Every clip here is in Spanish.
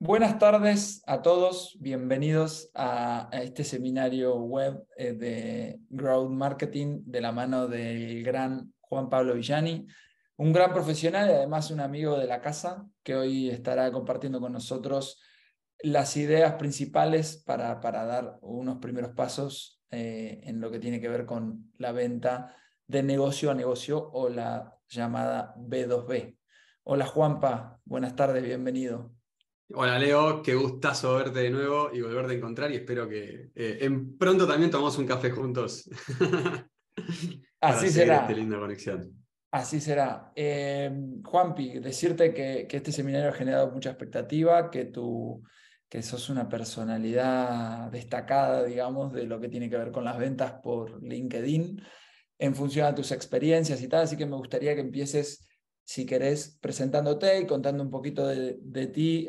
Buenas tardes a todos, bienvenidos a, este seminario web eh, de Growth Marketing de la mano del gran Juan Pablo Villani, un gran profesional y además un amigo de la casa que hoy estará compartiendo con nosotros las ideas principales para, para dar unos primeros pasos eh, en lo que tiene que ver con la venta de negocio a negocio o la llamada B2B. Hola Juanpa, buenas tardes, bienvenido. Hola Leo, qué gustazo verte de nuevo y volverte a encontrar y espero que eh, en pronto también tomamos un café juntos. Así será. Esta linda conexión. Así será. Em, Juanpi, decirte que, este seminario ha generado mucha expectativa, que tú que sos una personalidad destacada, digamos, de lo que tiene que ver con las ventas por LinkedIn, en función a tus experiencias y tal, así que me gustaría que empieces si querés, presentándote y contando un poquito de, ti,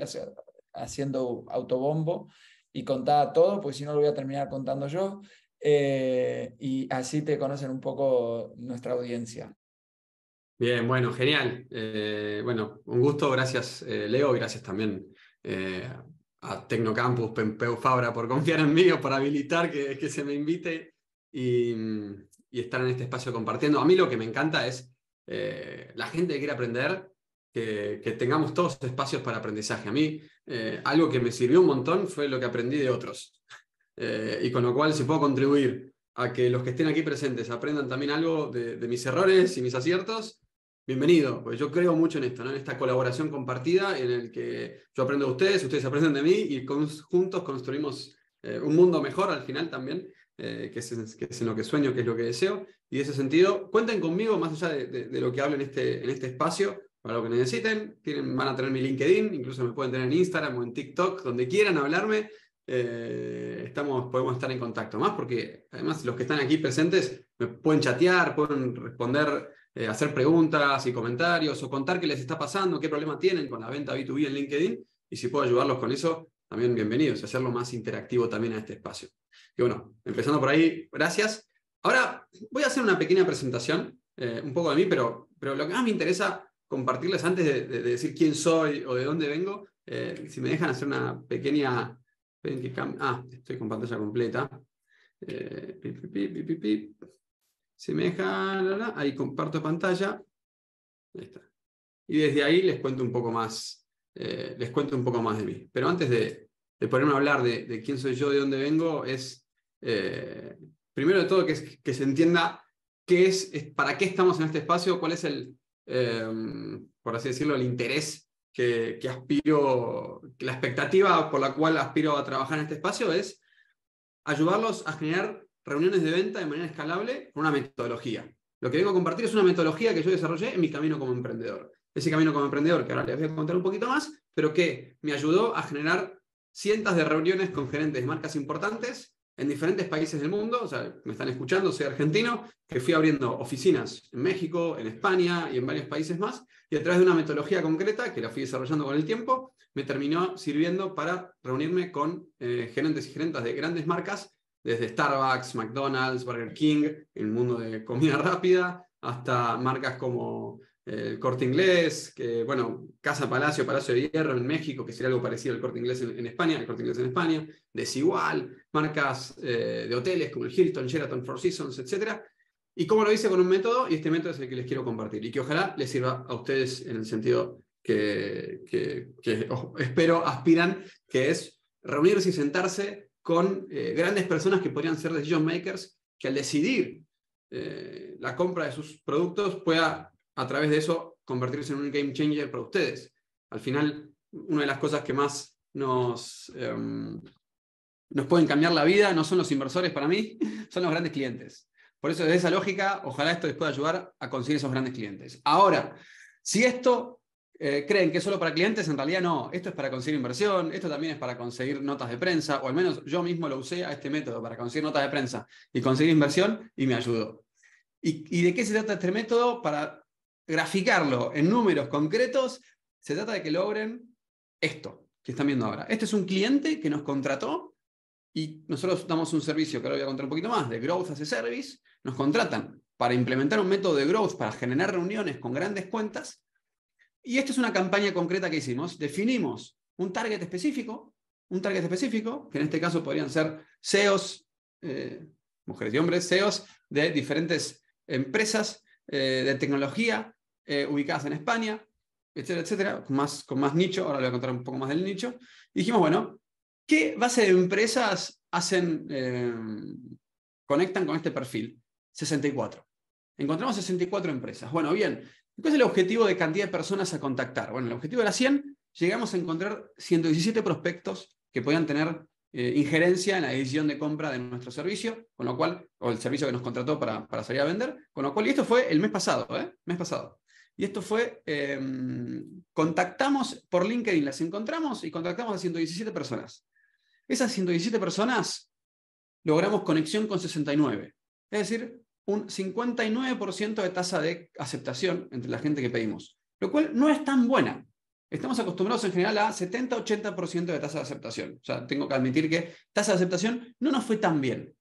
haciendo autobombo y contar todo, pues si no lo voy a terminar contando yo. Eh, y así te conocen un poco nuestra audiencia. Bien, bueno, genial. Eh, bueno, un gusto, gracias eh, Leo, gracias también a Tecnocampus, Pempeu Fabra por confiar en mí o por habilitar que, que se me invite y, estar en este espacio compartiendo. A mí lo que me encanta es eh, la gente quiere aprender, que, tengamos todos espacios para aprendizaje. A mí, eh, algo que me sirvió un montón fue lo que aprendí de otros. Eh, y con lo cual, si puedo contribuir a que los que estén aquí presentes aprendan también algo de, mis errores y mis aciertos, bienvenido, pues yo creo mucho en esto, en esta colaboración compartida en el que yo aprendo de ustedes, ustedes aprenden de mí y juntos construimos un mundo mejor al final también, que, es, que, es, en lo que sueño, que es lo que deseo, y ese sentido, cuenten conmigo, más allá de, lo que hablo en este, en este espacio, para lo que necesiten. Tienen, van a tener mi LinkedIn, incluso me pueden tener en Instagram o en TikTok, donde quieran hablarme. Eh, estamos, podemos estar en contacto más, porque además los que están aquí presentes me pueden chatear, pueden responder, eh, hacer preguntas y comentarios, o contar qué les está pasando, qué problema tienen con la venta B2B en LinkedIn. Y si puedo ayudarlos con eso, también bienvenidos, hacerlo más interactivo también a este espacio. Y bueno, empezando por ahí, gracias. Ahora voy a hacer una pequeña presentación, eh, un poco de mí, pero, pero lo que más me interesa compartirles antes de, decir quién soy o de dónde vengo, eh, si me dejan hacer una pequeña... Ah, estoy con pantalla completa. Eh, si me dejan... Ahí comparto pantalla. Y desde ahí les cuento un poco más, les cuento un poco más de mí. Pero antes de, ponerme a hablar de, quién soy yo, de dónde vengo, es primero de todo, que, se entienda qué para qué estamos en este espacio, cuál es el, em, por así decirlo, el interés que, aspiro, la expectativa por la cual aspiro a trabajar en este espacio es ayudarlos a generar reuniones de venta de manera escalable con una metodología. Lo que vengo a compartir es una metodología que yo desarrollé en mi camino como emprendedor. Ese camino como emprendedor, que ahora les voy a contar un poquito más, pero que me ayudó a generar cientos de reuniones con gerentes de marcas importantes en diferentes países del mundo, o sea, me están escuchando, soy argentino, que fui abriendo oficinas en México, en España y en varios países más, y a través de una metodología concreta que la fui desarrollando con el tiempo, me terminó sirviendo para reunirme con eh, gerentes y gerentas de grandes marcas, desde Starbucks, McDonald's, Burger King, el mundo de comida rápida, hasta marcas como el Corte Inglés, que, bueno, Casa Palacio, Palacio de Hierro en México, que sería algo parecido al Corte Inglés en, España, el Corte Inglés en España, Desigual, marcas eh, de hoteles como el Hilton, Sheraton, Four Seasons, etc. Y cómo lo hice con un método, y este método es el que les quiero compartir, y que ojalá les sirva a ustedes en el sentido que, espero aspiran, que es reunirse y sentarse con eh, grandes personas que podrían ser decision makers, que al decidir eh, la compra de sus productos pueda a través de eso convertirse en un game changer para ustedes. Al final, una de las cosas que más nos, em, nos pueden cambiar la vida no son los inversores para mí, son los grandes clientes. Por eso, desde esa lógica, ojalá esto les pueda ayudar a conseguir esos grandes clientes. Ahora, si esto eh, creen que es solo para clientes, en realidad no. Esto es para conseguir inversión, esto también es para conseguir notas de prensa, o al menos yo mismo lo usé a este método para conseguir notas de prensa y conseguir inversión y me ayudó. ¿Y, de qué se trata este método? Para graficarlo en números concretos, se trata de que logren esto que están viendo ahora. Este es un cliente que nos contrató y nosotros damos un servicio, que ahora voy a contar un poquito más, de Growth as a Service. Nos contratan para implementar un método de Growth, para generar reuniones con grandes cuentas. Y esta es una campaña concreta que hicimos. Definimos un target específico, un target específico, que en este caso podrían ser CEOs, eh, mujeres y hombres, CEOs de diferentes empresas eh, de tecnología, eh, ubicadas en España, etcétera, etcétera, con más, con más nicho, ahora le voy a contar un poco más del nicho. dijimos, bueno, ¿qué base de empresas hacen, eh, conectan con este perfil? 64. Encontramos 64 empresas. Bueno, bien, ¿cuál es el objetivo de cantidad de personas a contactar? Bueno, el objetivo era 100, llegamos a encontrar 117 prospectos que podían tener eh, injerencia en la decisión de compra de nuestro servicio, con lo cual, o el servicio que nos contrató para, para salir a vender, con lo cual, y esto fue el mes pasado, ¿eh? Mes pasado. Y esto fue, em, contactamos por LinkedIn, las encontramos y contactamos a 117 personas. Esas 117 personas logramos conexión con 69. Es decir, un 59% de tasa de aceptación entre la gente que pedimos, lo cual no es tan buena. Estamos acostumbrados en general a 70-80% de tasa de aceptación. O sea, tengo que admitir que tasa de aceptación no nos fue tan bien.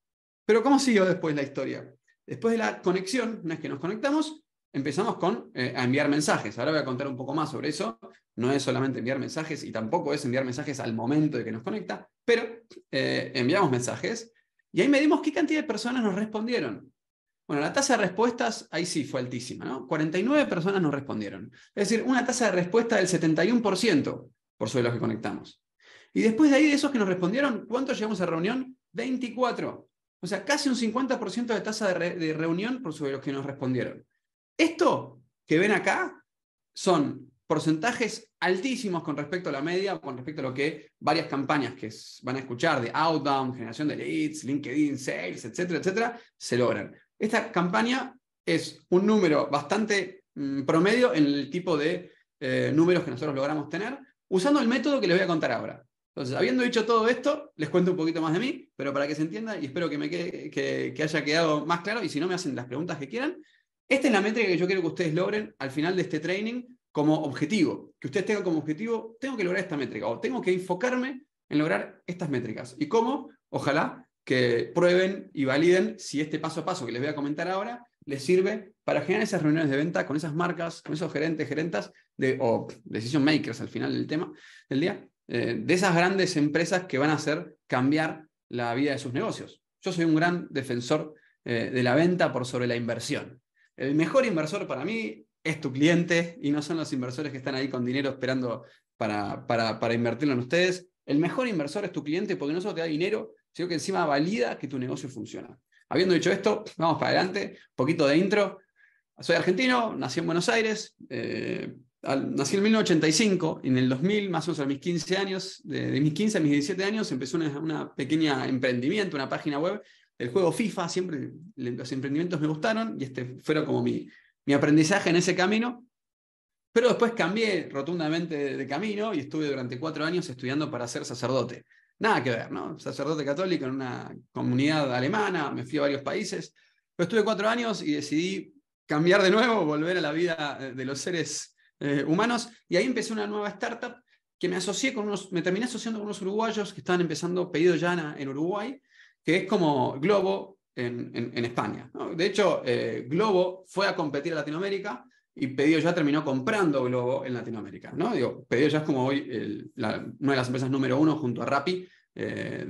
Pero ¿cómo siguió después la historia? Después de la conexión, una vez que nos conectamos, empezamos con, eh, a enviar mensajes. Ahora voy a contar un poco más sobre eso. No es solamente enviar mensajes y tampoco es enviar mensajes al momento de que nos conecta, pero eh, enviamos mensajes y ahí medimos qué cantidad de personas nos respondieron. Bueno, la tasa de respuestas ahí sí fue altísima, ¿no? 49 personas nos respondieron. Es decir, una tasa de respuesta del 71% por sobre los que conectamos. Y después de ahí, de esos que nos respondieron, ¿cuántos llegamos a reunión? 24. O sea, casi un 50% de tasa de reunión por sobre los que nos respondieron. Esto que ven acá son porcentajes altísimos con respecto a la media, con respecto a lo que varias campañas que van a escuchar de outbound, generación de leads, LinkedIn, sales, etcétera, etcétera, se logran. Esta campaña es un número bastante mm, promedio en el tipo de eh, números que nosotros logramos tener, usando el método que les voy a contar ahora. Entonces, habiendo dicho todo esto, les cuento un poquito más de mí, pero para que se entienda y espero que, me que haya quedado más claro y si no me hacen las preguntas que quieran, esta es la métrica que yo quiero que ustedes logren al final de este training como objetivo, que ustedes tengan como objetivo, tengo que lograr esta métrica o tengo que enfocarme en lograr estas métricas. ¿Y cómo? Ojalá que prueben y validen si este paso a paso que les voy a comentar ahora les sirve para generar esas reuniones de venta con esas marcas, con esos gerentes, gerentas de, o decision makers al final del tema del día, eh, de esas grandes empresas que van a hacer cambiar la vida de sus negocios. Yo soy un gran defensor eh, de la venta por sobre la inversión. El mejor inversor para mí es tu cliente y no son los inversores que están ahí con dinero esperando para, para, invertirlo en ustedes. El mejor inversor es tu cliente porque no solo te da dinero, sino que encima valida que tu negocio funciona. Habiendo dicho esto, vamos para adelante. Poquito de intro. Soy argentino, nací en Buenos Aires, eh, nací en 1985, en el 2000, más o menos a mis 15 años, de, mis 15 a mis 17 años, empecé una pequeña emprendimiento, una página web el juego FIFA, siempre los emprendimientos me gustaron y este fueron como mi, mi aprendizaje en ese camino. Pero después cambié rotundamente de, camino y estuve durante cuatro años estudiando para ser sacerdote. Nada que ver, ¿no? Sacerdote católico en una comunidad alemana, me fui a varios países. Pero estuve cuatro años y decidí cambiar de nuevo, volver a la vida eh, de los seres eh, humanos. Y ahí empecé una nueva startup que me asocié con unos, me terminé asociando con unos uruguayos que estaban empezando pedido Llana en Uruguay que es como Globo en, España. De hecho, eh, Globo fue a competir a Latinoamérica y Pedido ya terminó comprando Globo en Latinoamérica. ¿no? Pedido ya es como hoy una de las empresas número uno junto a Rappi eh,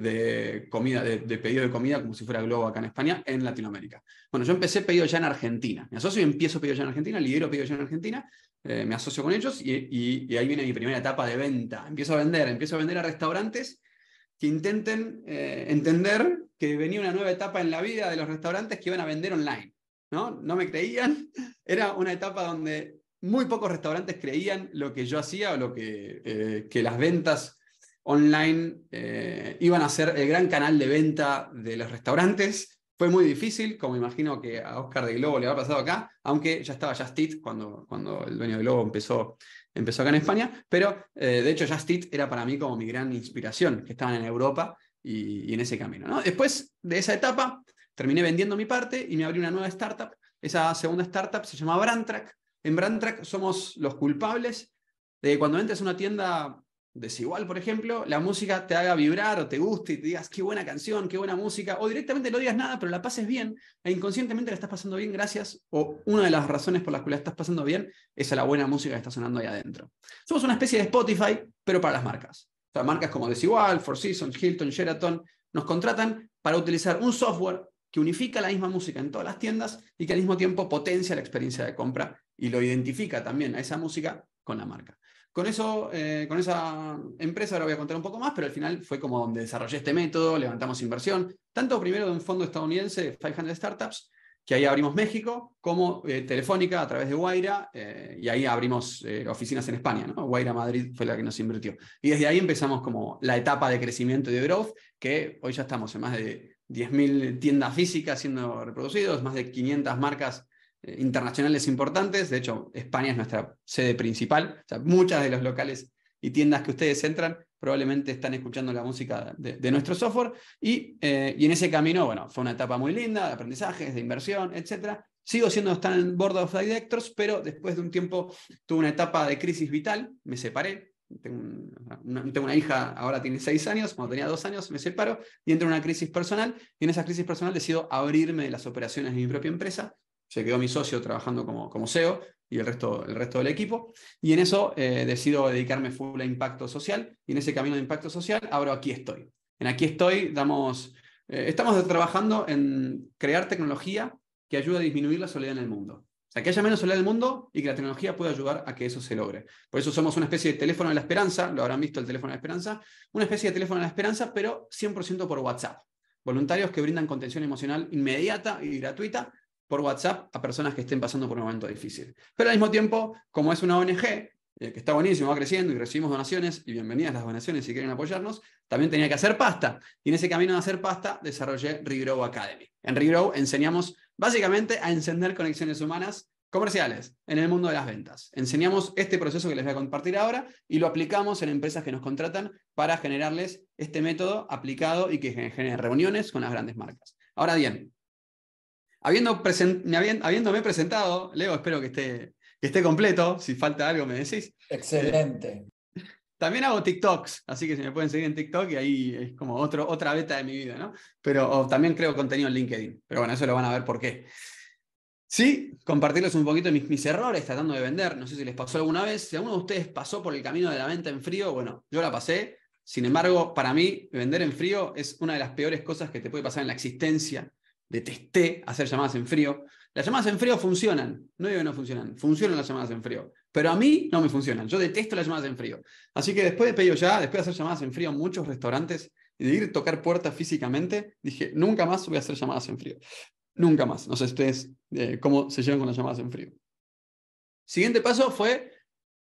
de, comida, de, pedido de comida como si fuera Globo acá en España, en Latinoamérica. Bueno, yo empecé Pedido ya en Argentina. Me asocio y empiezo Pedido ya en Argentina, lidero Pedido ya en Argentina, eh, me asocio con ellos y, ahí viene mi primera etapa de venta. Empiezo a vender, empiezo a vender a restaurantes que intenten entender que venía una nueva etapa en la vida de los restaurantes que iban a vender online. ¿no? no me creían. Era una etapa donde muy pocos restaurantes creían lo que yo hacía o lo que, eh, que las ventas online eh, iban a ser el gran canal de venta de los restaurantes. Fue muy difícil, como imagino que a Oscar de Globo le había pasado acá, aunque ya estaba Justit cuando, cuando el dueño de Globo empezó, empezó acá en España, pero eh, de hecho Justit era para mí como mi gran inspiración, que estaban en Europa y, en ese camino. ¿no? Después de esa etapa, terminé vendiendo mi parte y me abrí una nueva startup. Esa segunda startup se llama Brandtrack. En Brandtrack somos los culpables de que cuando entres a una tienda desigual, por ejemplo, la música te haga vibrar o te guste y te digas qué buena canción, qué buena música, o directamente no digas nada, pero la pases bien e inconscientemente la estás pasando bien gracias, o una de las razones por las cuales la estás pasando bien es a la buena música que está sonando ahí adentro. Somos una especie de Spotify, pero para las marcas marcas como Desigual, Four Seasons, Hilton, Sheraton, nos contratan para utilizar un software que unifica la misma música en todas las tiendas y que al mismo tiempo potencia la experiencia de compra y lo identifica también a esa música con la marca. Con, eso, eh, con esa empresa ahora voy a contar un poco más, pero al final fue como donde desarrollé este método, levantamos inversión, tanto primero de un fondo estadounidense, 500 Startups, que ahí abrimos México, como eh, Telefónica a través de Guaira, eh, y ahí abrimos eh, oficinas en España, ¿no? Guaira Madrid fue la que nos invirtió. Y desde ahí empezamos como la etapa de crecimiento de growth, que hoy ya estamos en más de 10.000 tiendas físicas siendo reproducidos, más de 500 marcas internacionales importantes, de hecho España es nuestra sede principal, muchas de los locales y tiendas que ustedes entran probablemente están escuchando la música de, nuestro software. Eh, y, en ese camino, bueno, fue una etapa muy linda de aprendizajes, de inversión, etc. Sigo siendo están en Board of Directors, pero después de un tiempo tuve una etapa de crisis vital, me separé. Tengo una, hija, ahora tiene seis años, cuando tenía dos años me separo y entro una crisis personal. Y en esa crisis personal decido abrirme de las operaciones de mi propia empresa. Se quedó mi socio trabajando como, como CEO y el resto, el resto del equipo. Y en eso eh, decido dedicarme full a impacto social. Y en ese camino de impacto social, abro Aquí Estoy. En Aquí Estoy damos, eh, estamos trabajando en crear tecnología que ayude a disminuir la soledad en el mundo. O sea, que haya menos soledad en el mundo y que la tecnología pueda ayudar a que eso se logre. Por eso somos una especie de teléfono de la esperanza, lo habrán visto el teléfono de la esperanza, una especie de teléfono de la esperanza, pero 100% por WhatsApp. Voluntarios que brindan contención emocional inmediata y gratuita por WhatsApp a personas que estén pasando por un momento difícil. Pero al mismo tiempo, como es una ONG, eh, que está buenísimo, va creciendo y recibimos donaciones, y bienvenidas las donaciones si quieren apoyarnos, también tenía que hacer pasta. Y en ese camino de hacer pasta desarrollé Regrow Academy. En Regrow enseñamos básicamente a encender conexiones humanas comerciales en el mundo de las ventas. Enseñamos este proceso que les voy a compartir ahora y lo aplicamos en empresas que nos contratan para generarles este método aplicado y que generen reuniones con las grandes marcas. Ahora bien, Habiendo habiéndome presentado, Leo, espero que esté, esté completo. Si falta algo, me decís. Excelente. Eh, también hago TikToks, así que si me pueden seguir en TikTok y ahí es como otro, otra beta de mi vida, ¿no? Pero también creo contenido en LinkedIn. Pero bueno, eso lo van a ver por qué. Sí, compartirles un poquito mis, mis errores tratando de vender. No sé si les pasó alguna vez. Si alguno de ustedes pasó por el camino de la venta en frío, bueno, yo la pasé. Sin embargo, para mí, vender en frío es una de las peores cosas que te puede pasar en la existencia detesté hacer llamadas en frío. Las llamadas en frío funcionan, no digo que no funcionan, funcionan las llamadas en frío, pero a mí no me funcionan, yo detesto las llamadas en frío. Así que después de pedido ya, después de hacer llamadas en frío en muchos restaurantes y de ir a tocar puertas físicamente, dije, nunca más voy a hacer llamadas en frío. Nunca más. No sé ustedes eh, cómo se llevan con las llamadas en frío. Siguiente paso fue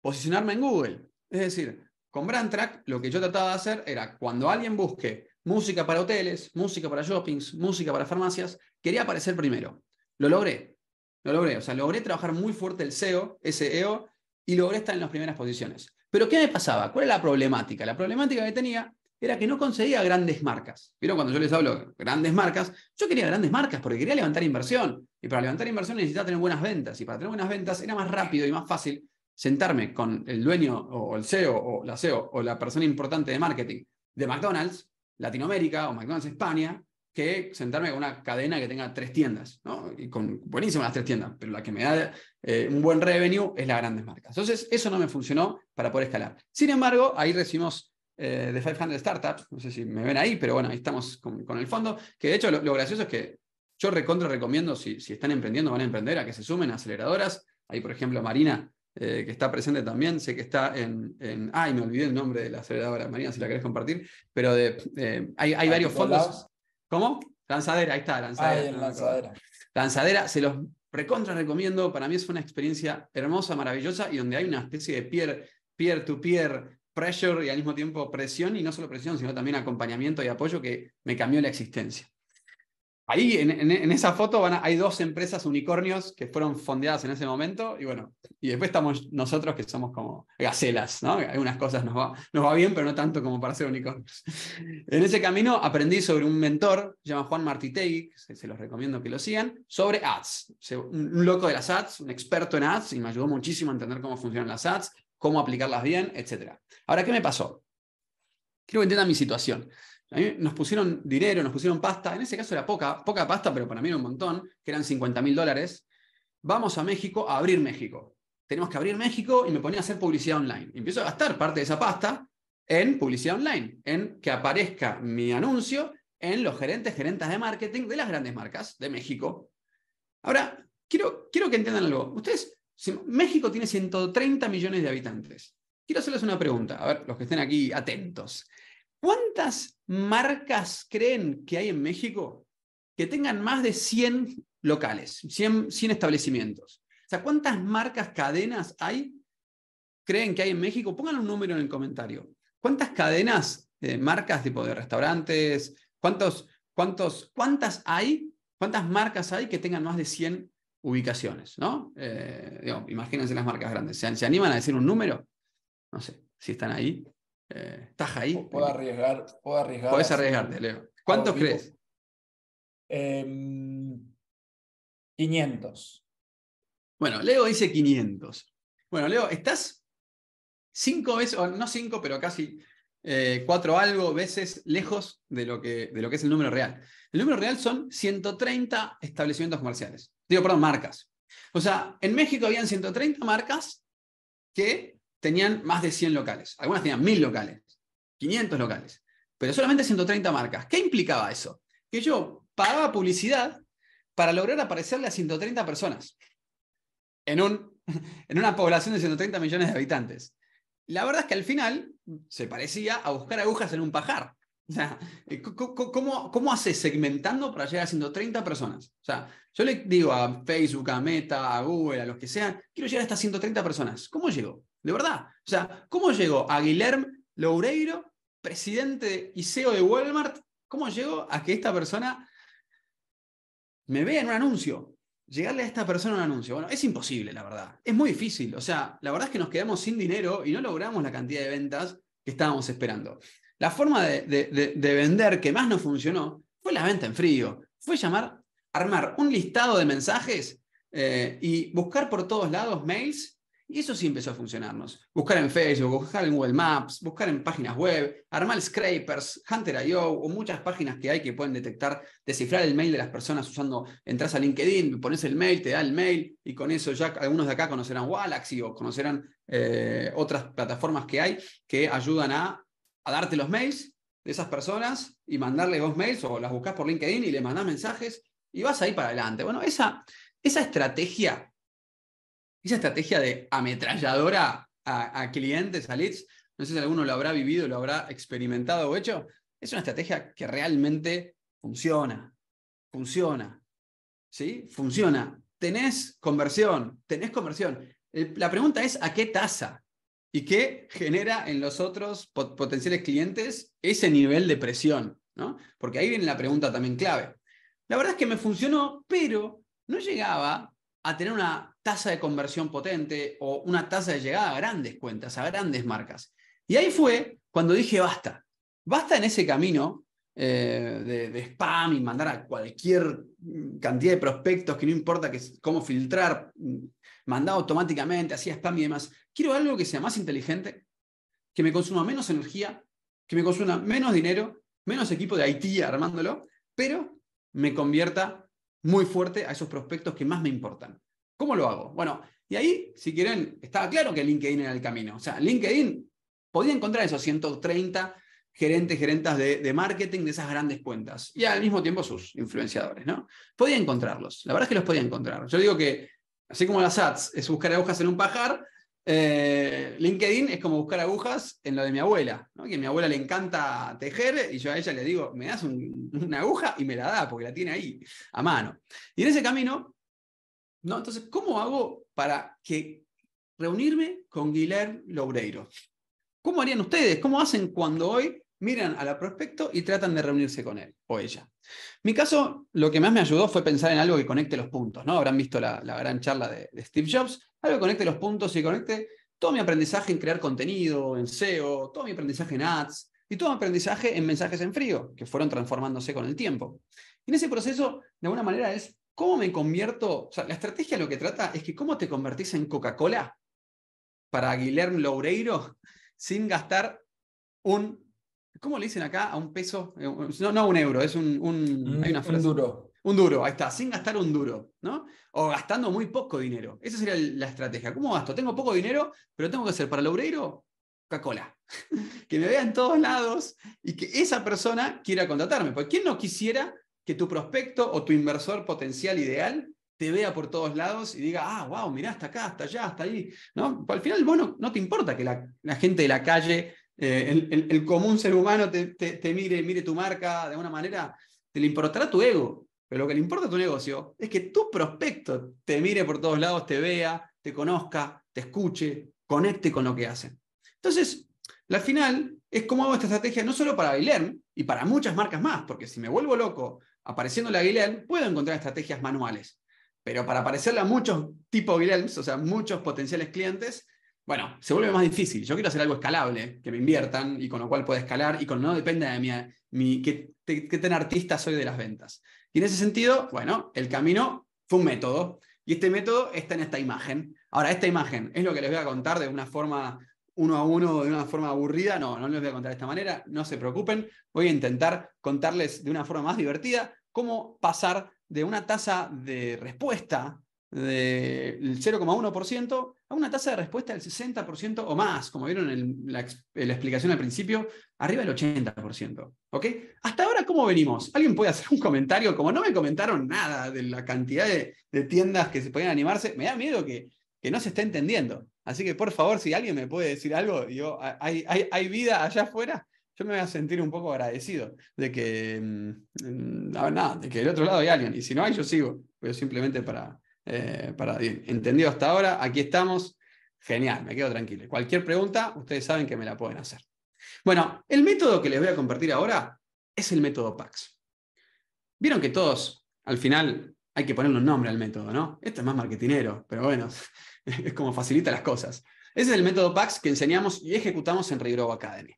posicionarme en Google. Es decir, con Brandtrack lo que yo trataba de hacer era cuando alguien busque música para hoteles, música para shoppings, música para farmacias, quería aparecer primero. Lo logré, lo logré, o sea, logré trabajar muy fuerte el e SEO, e e SEO, y logré estar en las primeras posiciones. Pero ¿qué me pasaba? ¿Cuál era la problemática? La problemática que tenía era que no conseguía grandes marcas. Pero cuando yo les hablo grandes marcas, yo quería grandes marcas porque quería levantar inversión. Y para levantar inversión necesitaba tener buenas ventas. Y para tener buenas ventas era más rápido y más fácil sentarme con el dueño o el CEO o la CEO o la persona importante de marketing de McDonald's Latinoamérica o McDonald's España que sentarme con una cadena que tenga tres tiendas, ¿no? Y con buenísimas las tres tiendas, pero la que me da eh, un buen revenue es las grandes marcas. Entonces, eso no me funcionó para poder escalar. Sin embargo, ahí recibimos eh, de 500 Startups, no sé si me ven ahí, pero bueno, ahí estamos con, el fondo, que de hecho lo, gracioso es que yo recontra recomiendo, si, si están emprendiendo, van a emprender, a que se sumen a aceleradoras. Ahí, por ejemplo, Marina eh, que está presente también. Sé que está en, en, Ay, me olvidé el nombre de la aceleradora, María si la querés compartir. Pero de, eh, hay, varios fondos. ¿Cómo? Lanzadera, ahí está, lanzadera. lanzadera. se los recontra recomiendo. Para mí es una experiencia hermosa, maravillosa y donde hay una especie de peer, peer to peer pressure y al mismo tiempo presión, y no solo presión, sino también acompañamiento y apoyo que me cambió la existencia. Ahí en, esa foto van hay dos empresas unicornios que fueron fondeadas en ese momento y bueno, y después estamos nosotros que somos como gacelas, ¿no? Algunas cosas nos va, nos va bien, pero no tanto como para ser unicornios. En ese camino aprendí sobre un mentor, se llama Juan Martitegui, se, se los recomiendo que lo sigan, sobre ads. Un loco de las ads, un experto en ads y me ayudó muchísimo a entender cómo funcionan las ads, cómo aplicarlas bien, etc. Ahora, ¿qué me pasó? Quiero que entiendan mi situación nos pusieron dinero, nos pusieron pasta, en ese caso era poca, poca pasta, pero para mí era un montón, que eran 50 mil dólares. Vamos a México a abrir México. Tenemos que abrir México y me ponía a hacer publicidad online. empiezo a gastar parte de esa pasta en publicidad online, en que aparezca mi anuncio en los gerentes, gerentes de marketing de las grandes marcas de México. Ahora, quiero, quiero que entiendan algo. Ustedes, México tiene 130 millones de habitantes. Quiero hacerles una pregunta, a ver, los que estén aquí atentos. ¿Cuántas marcas creen que hay en México que tengan más de 100 locales, 100, establecimientos? O sea, ¿cuántas marcas, cadenas hay? ¿Creen que hay en México? Pongan un número en el comentario. ¿Cuántas cadenas, eh, marcas tipo de restaurantes? ¿Cuántos, cuántos, ¿Cuántas hay? ¿Cuántas marcas hay que tengan más de 100 ubicaciones? ¿no? Eh, imagínense las marcas grandes. ¿Se animan a decir un número? No sé si están ahí. Eh, ¿Estás ahí? Puedo arriesgar. Puedo arriesgar Puedes arriesgarte, Leo. ¿Cuántos crees? 500. Em, bueno, Leo dice 500. Bueno, Leo, estás cinco veces, no cinco, pero casi eh, cuatro algo veces lejos de lo, que, de lo que es el número real. El número real son 130 establecimientos comerciales. Digo, perdón, marcas. O sea, en México habían 130 marcas que tenían más de 100 locales, algunas tenían 1000 locales, 500 locales, pero solamente 130 marcas. ¿Qué implicaba eso? Que yo pagaba publicidad para lograr aparecerle a 130 personas en, un, en una población de 130 millones de habitantes. La verdad es que al final se parecía a buscar agujas en un pajar. sea, eh, ¿cómo, cómo haces segmentando para llegar a 130 personas? O sea, yo le digo a Facebook, a Meta, a Google, a los que sean, quiero llegar a estas 130 personas. ¿Cómo llego? De verdad. O sea, ¿cómo llegó a Guillermo Loureiro, presidente y CEO de Walmart? ¿Cómo llegó a que esta persona me vea en un anuncio? Llegarle a esta persona un anuncio. Bueno, es imposible, la verdad. Es muy difícil. O sea, la verdad es que nos quedamos sin dinero y no logramos la cantidad de ventas que estábamos esperando. La forma de, vender que más nos funcionó fue la venta en frío. Fue llamar, armar un listado de mensajes eh, y buscar por todos lados mails y eso sí empezó a funcionarnos. Buscar en Facebook, buscar en Google Maps, buscar en páginas web, armar scrapers, Hunter.io o muchas páginas que hay que pueden detectar, descifrar el mail de las personas usando, entras a LinkedIn, pones el mail, te da el mail y con eso ya algunos de acá conocerán Wallaxy o conocerán eh, otras plataformas que hay que ayudan a, a darte los mails de esas personas y mandarles dos mails o las buscas por LinkedIn y le mandás mensajes y vas ahí para adelante. Bueno, esa, esa estrategia esa estrategia de ametralladora a, clientes, a leads, no sé si alguno lo habrá vivido, lo habrá experimentado o hecho, es una estrategia que realmente funciona. Funciona. ¿Sí? Funciona. Tenés conversión, tenés conversión. La pregunta es a qué tasa y qué genera en los otros potenciales clientes ese nivel de presión, ¿no? Porque ahí viene la pregunta también clave. La verdad es que me funcionó, pero no llegaba a tener una tasa de conversión potente o una tasa de llegada a grandes cuentas, a grandes marcas. Y ahí fue cuando dije, basta, basta en ese camino eh, de, spam y mandar a cualquier cantidad de prospectos que no importa que, cómo filtrar, mm, mandado automáticamente, hacía spam y demás. Quiero algo que sea más inteligente, que me consuma menos energía, que me consuma menos dinero, menos equipo de IT armándolo, pero me convierta muy fuerte a esos prospectos que más me importan. ¿Cómo lo hago? Bueno, y ahí, si quieren, estaba claro que LinkedIn era el camino. O sea, LinkedIn podía encontrar esos 130 gerentes, gerentas de, marketing de esas grandes cuentas y al mismo tiempo sus influenciadores, ¿no? Podía encontrarlos, la verdad es que los podía encontrar. Yo digo que, así como las ads es buscar agujas en un pajar, eh, LinkedIn es como buscar agujas en lo de mi abuela, que a mi abuela le encanta tejer y yo a ella le digo, me das una aguja y me la da porque la tiene ahí a mano. Y en ese camino, ¿no? entonces, ¿cómo hago para que reunirme con Guillermo Loureiro? ¿Cómo harían ustedes? ¿Cómo hacen cuando hoy miran a la prospecto y tratan de reunirse con él o ella. Mi caso, lo que más me ayudó fue pensar en algo que conecte los puntos, ¿no? Habrán visto la, gran charla de, Steve Jobs, algo que conecte los puntos y conecte todo mi aprendizaje en crear contenido, en SEO, todo mi aprendizaje en ads y todo mi aprendizaje en mensajes en frío, que fueron transformándose con el tiempo. Y en ese proceso, de alguna manera, es cómo me convierto, o sea, la estrategia lo que trata es que cómo te convertís en Coca-Cola para Guillermo Loureiro sin gastar un ¿Cómo le dicen acá a un peso? Eh, no, no un euro, es un, un, hay una un duro. Un duro, ahí está, sin gastar un duro, ¿no? O gastando muy poco dinero. Esa sería la estrategia. ¿Cómo gasto? Tengo poco dinero, pero tengo que hacer para el obrero Coca-Cola. que me vea en todos lados y que esa persona quiera contratarme. Porque ¿quién no quisiera que tu prospecto o tu inversor potencial ideal te vea por todos lados y diga, ah, wow, mirá, hasta acá, hasta allá, hasta ahí. ¿No? Al final, bueno, no te importa que la gente de la calle eh, el, común ser humano te, mire, mire tu marca de alguna manera, te le importará tu ego, pero lo que le importa a tu negocio es que tu prospecto te mire por todos lados, te vea, te conozca, te escuche, conecte con lo que hacen. Entonces, la final es cómo hago esta estrategia no solo para Guilherme, y para muchas marcas más, porque si me vuelvo loco apareciendo la Guilherme, puedo encontrar estrategias manuales. Pero para aparecerle a muchos tipos Guilherme, o sea, muchos potenciales clientes, bueno, se vuelve más difícil. Yo quiero hacer algo escalable, que me inviertan y con lo cual pueda escalar y con no depende de mi, mi qué, qué tan artista soy de las ventas. Y en ese sentido, bueno, el camino fue un método y este método está en esta imagen. Ahora, esta imagen es lo que les voy a contar de una forma uno a uno, de una forma aburrida. No, no les voy a contar de esta manera, no se preocupen. Voy a intentar contarles de una forma más divertida cómo pasar de una tasa de respuesta del 0,1% a una tasa de respuesta del 60% o más, como vieron en la, explicación al principio, arriba del 80%. ¿ok? Hasta ahora, ¿cómo venimos? ¿Alguien puede hacer un comentario? Como no me comentaron nada de la cantidad de, tiendas que se podían animarse, me da miedo que, no se esté entendiendo. Así que, por favor, si alguien me puede decir algo, ah, hay, vida allá afuera, yo me voy a sentir un poco agradecido de que, mm, mm, de que del otro lado hay alguien. Y si no hay, yo sigo, pero simplemente para, eh, para, entendido hasta ahora, aquí estamos. Genial, me quedo tranquilo. Cualquier pregunta, ustedes saben que me la pueden hacer. Bueno, el método que les voy a compartir ahora es el método PAX. Vieron que todos, al final, hay que ponerle un nombre al método, ¿no? Este es más marketinero, pero bueno, es como facilita las cosas. Ese es el método PAX que enseñamos y ejecutamos en Regrow Academy.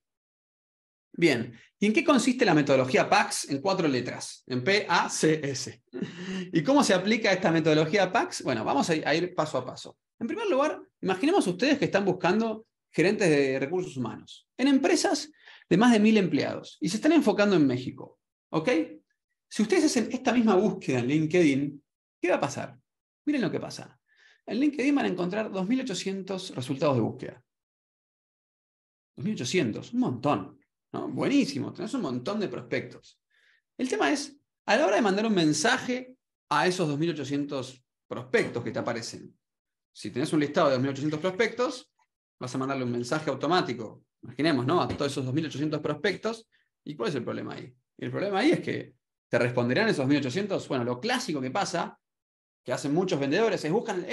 Bien, en qué consiste la metodología PAX en cuatro letras? En P-A-C-S. ¿Y cómo se aplica esta metodología PAX? Bueno, vamos a ir paso a paso. En primer lugar, imaginemos ustedes que están buscando gerentes de recursos humanos en empresas de más de mil empleados y se están enfocando en México. ¿Ok? Si ustedes hacen esta misma búsqueda en LinkedIn, ¿qué va a pasar? Miren lo que pasa. En LinkedIn van a encontrar 2.800 resultados de búsqueda. 2.800, un montón. Buenísimo, tenés un montón de prospectos. El tema es, a la hora de mandar un mensaje a esos 2.800 prospectos que te aparecen, si tenés un listado de 2.800 prospectos, vas a mandarle un mensaje automático, imaginemos, ¿no? A todos esos 2.800 prospectos. ¿Y cuál es el problema ahí? El problema ahí es que te responderán esos 2.800. Bueno, lo clásico que pasa, que hacen muchos vendedores, es buscan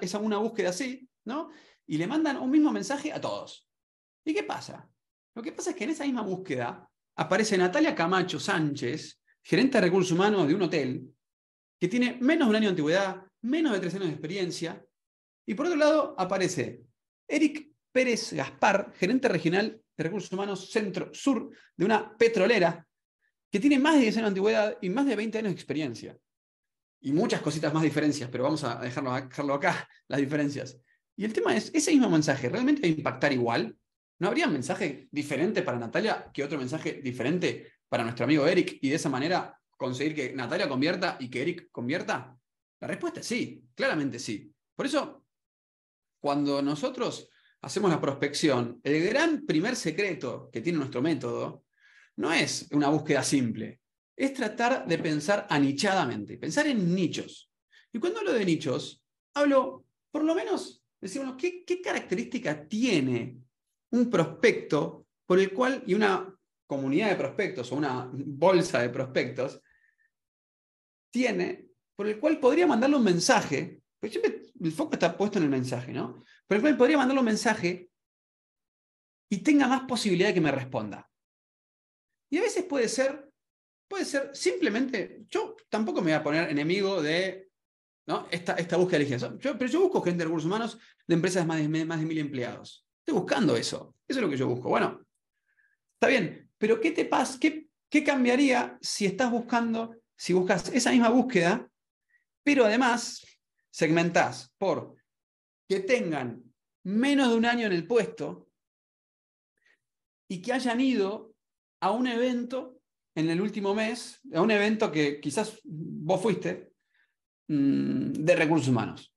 esa, una búsqueda así, ¿no? Y le mandan un mismo mensaje a todos. ¿Y qué pasa? Lo que pasa es que en esa misma búsqueda aparece Natalia Camacho Sánchez, gerente de recursos humanos de un hotel, que tiene menos de un año de antigüedad, menos de tres años de experiencia. Y por otro lado aparece Eric Pérez Gaspar, gerente regional de recursos humanos centro-sur de una petrolera, que tiene más de diez años de antigüedad y más de 20 años de experiencia. Y muchas cositas más diferencias, pero vamos a a dejarlo acá, las diferencias. Y el tema es, ese mismo mensaje, ¿realmente va a impactar igual? ¿No habría un mensaje diferente para Natalia que otro mensaje diferente para nuestro amigo Eric y de esa manera conseguir que Natalia convierta y que Eric convierta? La respuesta es sí, claramente sí. Por eso, cuando nosotros hacemos la prospección, el gran primer secreto que tiene nuestro método no es una búsqueda simple, es tratar de pensar anichadamente, pensar en nichos. Y cuando hablo de nichos, hablo, por lo menos, decimos, ¿qué, qué característica tiene un prospecto por el cual, y una comunidad de prospectos o una bolsa de prospectos, tiene, por el cual podría mandarle un mensaje, pues siempre el foco está puesto en el mensaje, ¿no? Por el cual podría mandarle un mensaje y tenga más posibilidad de que me responda. Y a veces puede ser, puede ser simplemente, yo tampoco me voy a poner enemigo de esta, esta búsqueda de pero yo busco gente de recursos humanos de empresas más de, más de mil empleados. Estoy buscando eso. Eso es lo que yo busco. Bueno, está bien, pero ¿qué te pasa? ¿Qué, cambiaría si estás buscando, si buscas esa misma búsqueda, pero además segmentás por que tengan menos de un año en el puesto y que hayan ido a un evento en el último mes, a un evento que quizás vos fuiste, mm, de recursos humanos.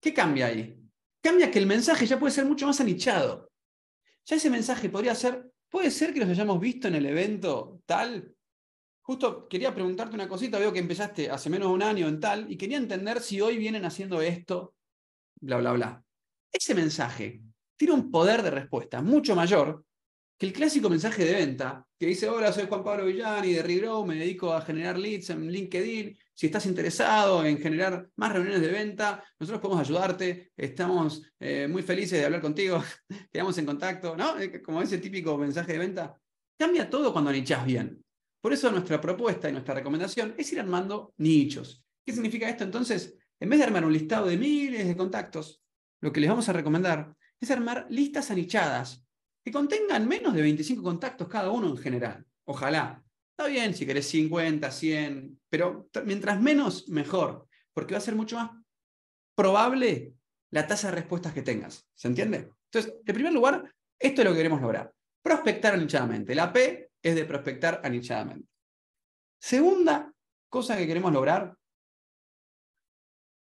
¿Qué cambia ahí? Cambia que el mensaje ya puede ser mucho más anichado. Ya ese mensaje podría ser, puede ser que nos hayamos visto en el evento tal. Justo quería preguntarte una cosita, veo que empezaste hace menos de un año en tal, y quería entender si hoy vienen haciendo esto, bla, bla, bla. Ese mensaje tiene un poder de respuesta mucho mayor que el clásico mensaje de venta, que dice, hola, soy Juan Pablo Villani de Regrow, me dedico a generar leads en LinkedIn, si estás interesado en generar más reuniones de venta, nosotros podemos ayudarte, estamos eh, muy felices de hablar contigo, quedamos en contacto, ¿no? Eh, como ese típico mensaje de venta. Cambia todo cuando nichas bien. Por eso nuestra propuesta y nuestra recomendación es ir armando nichos. ¿Qué significa esto entonces? En vez de armar un listado de miles de contactos, lo que les vamos a recomendar es armar listas anichadas que contengan menos de 25 contactos cada uno en general. Ojalá. Está bien si querés 50, 100, pero mientras menos, mejor, porque va a ser mucho más probable la tasa de respuestas que tengas. ¿Se entiende? Entonces, en primer lugar, esto es lo que queremos lograr. Prospectar anichadamente. La P es de prospectar anichadamente. Segunda cosa que queremos lograr,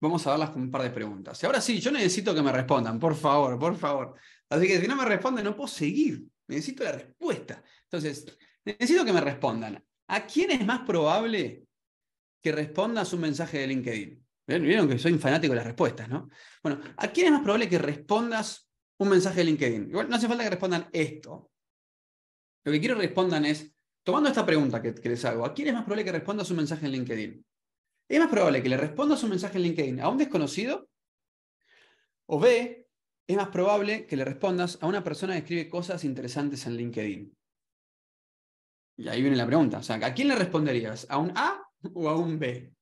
vamos a darlas con un par de preguntas. Y ahora sí, yo necesito que me respondan, por favor, por favor. Así que si no me responde, no puedo seguir. Necesito la respuesta. Entonces, necesito que me respondan. ¿A quién es más probable que respondas un mensaje de LinkedIn? Vieron que soy un fanático de las respuestas, ¿no? Bueno, ¿a quién es más probable que respondas un mensaje de LinkedIn? Igual no hace falta que respondan esto. Lo que quiero que respondan es, tomando esta pregunta que, les hago, ¿a quién es más probable que respondas un mensaje en LinkedIn? ¿Es más probable que le respondas un mensaje en LinkedIn a un desconocido? ¿O B, es más probable que le respondas a una persona que escribe cosas interesantes en LinkedIn. Y ahí viene la pregunta. O sea, ¿a quién le responderías? ¿A un A o a un B?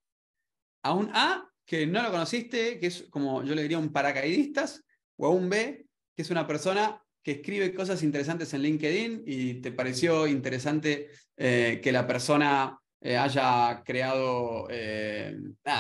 ¿A un A que no lo conociste, que es como yo le diría un paracaidistas? ¿O a un B que es una persona que escribe cosas interesantes en LinkedIn y te pareció interesante eh, que la persona eh, haya creado eh,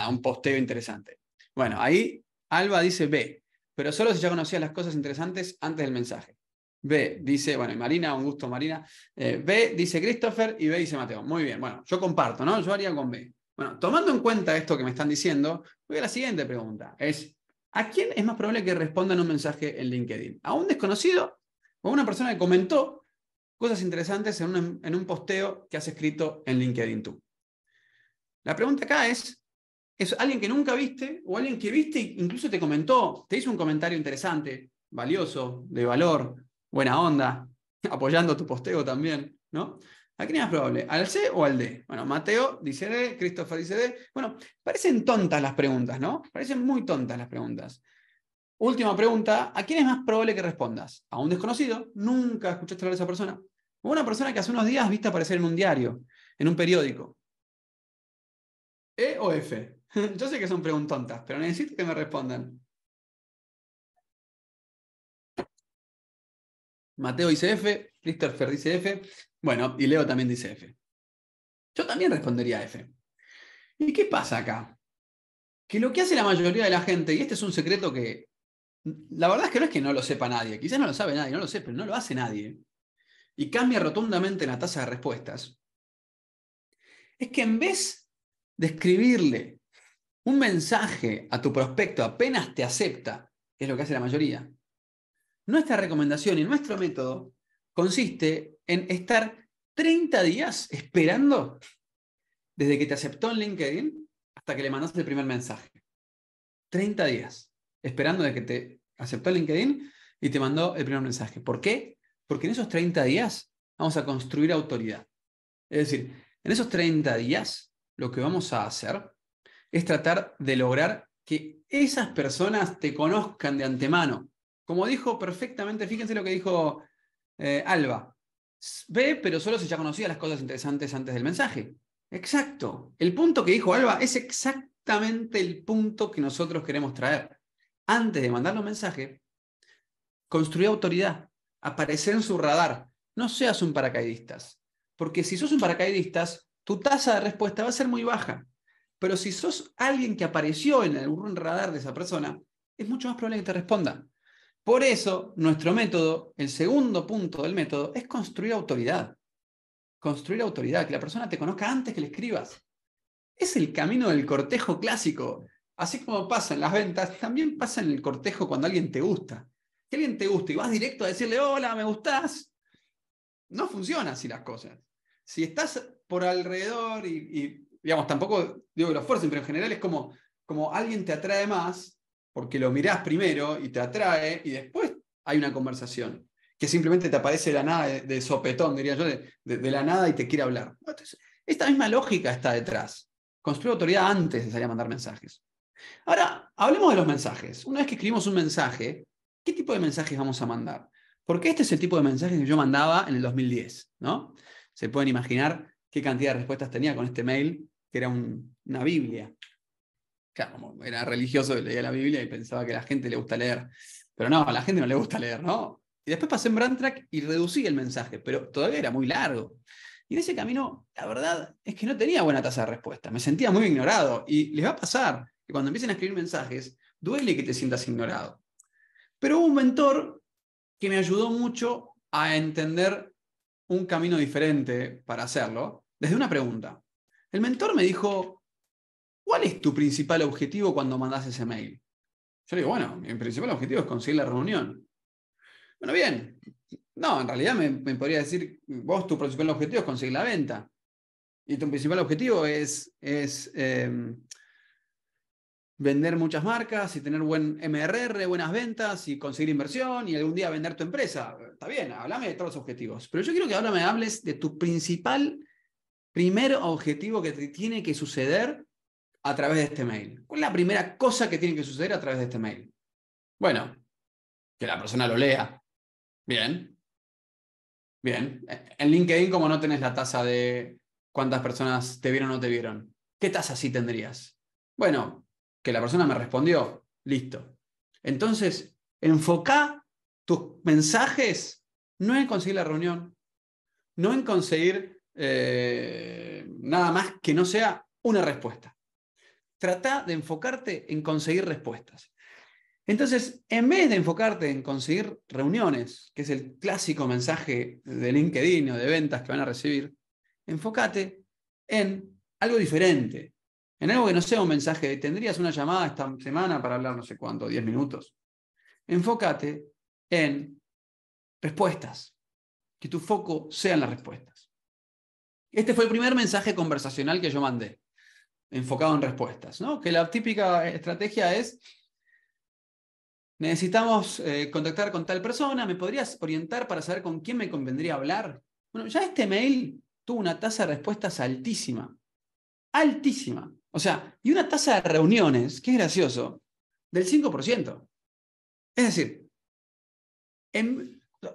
un posteo interesante? Bueno, ahí Alba dice B pero solo si ya conocías las cosas interesantes antes del mensaje. B, dice, bueno, Marina, un gusto Marina. Eh, B, dice Christopher y B, dice Mateo. Muy bien, bueno, yo comparto, ¿no? Yo haría con B. Bueno, tomando en cuenta esto que me están diciendo, voy a la siguiente pregunta. Es, ¿a quién es más probable que respondan un mensaje en LinkedIn? ¿A un desconocido o a una persona que comentó cosas interesantes en un, en un posteo que has escrito en LinkedIn tú? La pregunta acá es, es alguien que nunca viste o alguien que viste e incluso te comentó, te hizo un comentario interesante, valioso, de valor, buena onda, apoyando tu posteo también, ¿no? ¿A quién es más probable? ¿Al C o al D? Bueno, Mateo dice D, Christopher dice D. Bueno, parecen tontas las preguntas, ¿no? Parecen muy tontas las preguntas. Última pregunta, ¿a quién es más probable que respondas? ¿A un desconocido? ¿Nunca escuchaste hablar de esa persona? ¿O a una persona que hace unos días viste aparecer en un diario, en un periódico? ¿E o F? Yo sé que son preguntontas, pero necesito que me respondan. Mateo dice F, Christopher dice F, bueno, y Leo también dice F. Yo también respondería F. ¿Y qué pasa acá? Que lo que hace la mayoría de la gente, y este es un secreto que la verdad es que no es que no lo sepa nadie, quizás no lo sabe nadie, no lo sé, pero no lo hace nadie, y cambia rotundamente la tasa de respuestas, es que en vez de escribirle un mensaje a tu prospecto apenas te acepta, es lo que hace la mayoría. Nuestra recomendación y nuestro método consiste en estar 30 días esperando desde que te aceptó en LinkedIn hasta que le mandaste el primer mensaje. 30 días esperando de que te aceptó en LinkedIn y te mandó el primer mensaje. ¿Por qué? Porque en esos 30 días vamos a construir autoridad. Es decir, en esos 30 días lo que vamos a hacer es tratar de lograr que esas personas te conozcan de antemano. Como dijo perfectamente, fíjense lo que dijo eh, Alba. Ve, pero solo si ya conocía las cosas interesantes antes del mensaje. Exacto. El punto que dijo Alba es exactamente el punto que nosotros queremos traer. Antes de mandar un mensaje, construir autoridad, Aparece en su radar. No seas un paracaidista. porque si sos un paracaidista, tu tasa de respuesta va a ser muy baja. Pero si sos alguien que apareció en el radar de esa persona, es mucho más probable que te responda. Por eso, nuestro método, el segundo punto del método, es construir autoridad. Construir autoridad, que la persona te conozca antes que le escribas. Es el camino del cortejo clásico. Así como pasa en las ventas, también pasa en el cortejo cuando alguien te gusta. Que alguien te gusta y vas directo a decirle, hola, me gustás. No funciona así las cosas. Si estás por alrededor y digamos, tampoco digo que lo fuercen, pero en general es como, como alguien te atrae más porque lo mirás primero y te atrae y después hay una conversación que simplemente te aparece de la nada, de, sopetón, diría yo, de, la nada y te quiere hablar. esta misma lógica está detrás. Construir autoridad antes de salir a mandar mensajes. Ahora, hablemos de los mensajes. Una vez que escribimos un mensaje, ¿qué tipo de mensajes vamos a mandar? Porque este es el tipo de mensajes que yo mandaba en el 2010, ¿no? Se pueden imaginar qué cantidad de respuestas tenía con este mail que era una Biblia. Claro, como era religioso, leía la Biblia y pensaba que a la gente le gusta leer. Pero no, a la gente no le gusta leer, ¿no? Y después pasé en Brandtrack y reducí el mensaje, pero todavía era muy largo. Y en ese camino, la verdad es que no tenía buena tasa de respuesta. Me sentía muy ignorado. Y les va a pasar que cuando empiecen a escribir mensajes, duele que te sientas ignorado. Pero hubo un mentor que me ayudó mucho a entender un camino diferente para hacerlo, desde una pregunta. El mentor me dijo, ¿cuál es tu principal objetivo cuando mandas ese mail? Yo le digo, bueno, mi principal objetivo es conseguir la reunión. Bueno, bien. No, en realidad me, podría decir, vos tu principal objetivo es conseguir la venta. Y tu principal objetivo es, es em, vender muchas marcas y tener buen MRR, buenas ventas y conseguir inversión y algún día vender tu empresa. Está bien, háblame de todos los objetivos. Pero yo quiero que ahora me hables de tu principal primer objetivo que tiene que suceder a través de este mail? ¿Cuál es la primera cosa que tiene que suceder a través de este mail? Bueno, que la persona lo lea. Bien. Bien. En LinkedIn, como no tenés la tasa de cuántas personas te vieron o no te vieron, ¿qué tasa sí tendrías? Bueno, que la persona me respondió. Listo. Entonces, enfoca tus mensajes no en conseguir la reunión, no en conseguir eh, nada más que no sea una respuesta. Trata de enfocarte en conseguir respuestas. Entonces, en vez de enfocarte en conseguir reuniones, que es el clásico mensaje de LinkedIn o de ventas que van a recibir, enfócate en algo diferente, en algo que no sea un mensaje de tendrías una llamada esta semana para hablar no sé cuánto, 10 minutos. Enfócate en respuestas, que tu foco sea en la respuesta. Este fue el primer mensaje conversacional que yo mandé, enfocado en respuestas, ¿no? Que la típica estrategia es, necesitamos eh, contactar con tal persona, ¿me podrías orientar para saber con quién me convendría hablar? Bueno, ya este mail tuvo una tasa de respuestas altísima, altísima. O sea, y una tasa de reuniones, que gracioso, del 5%. Es decir,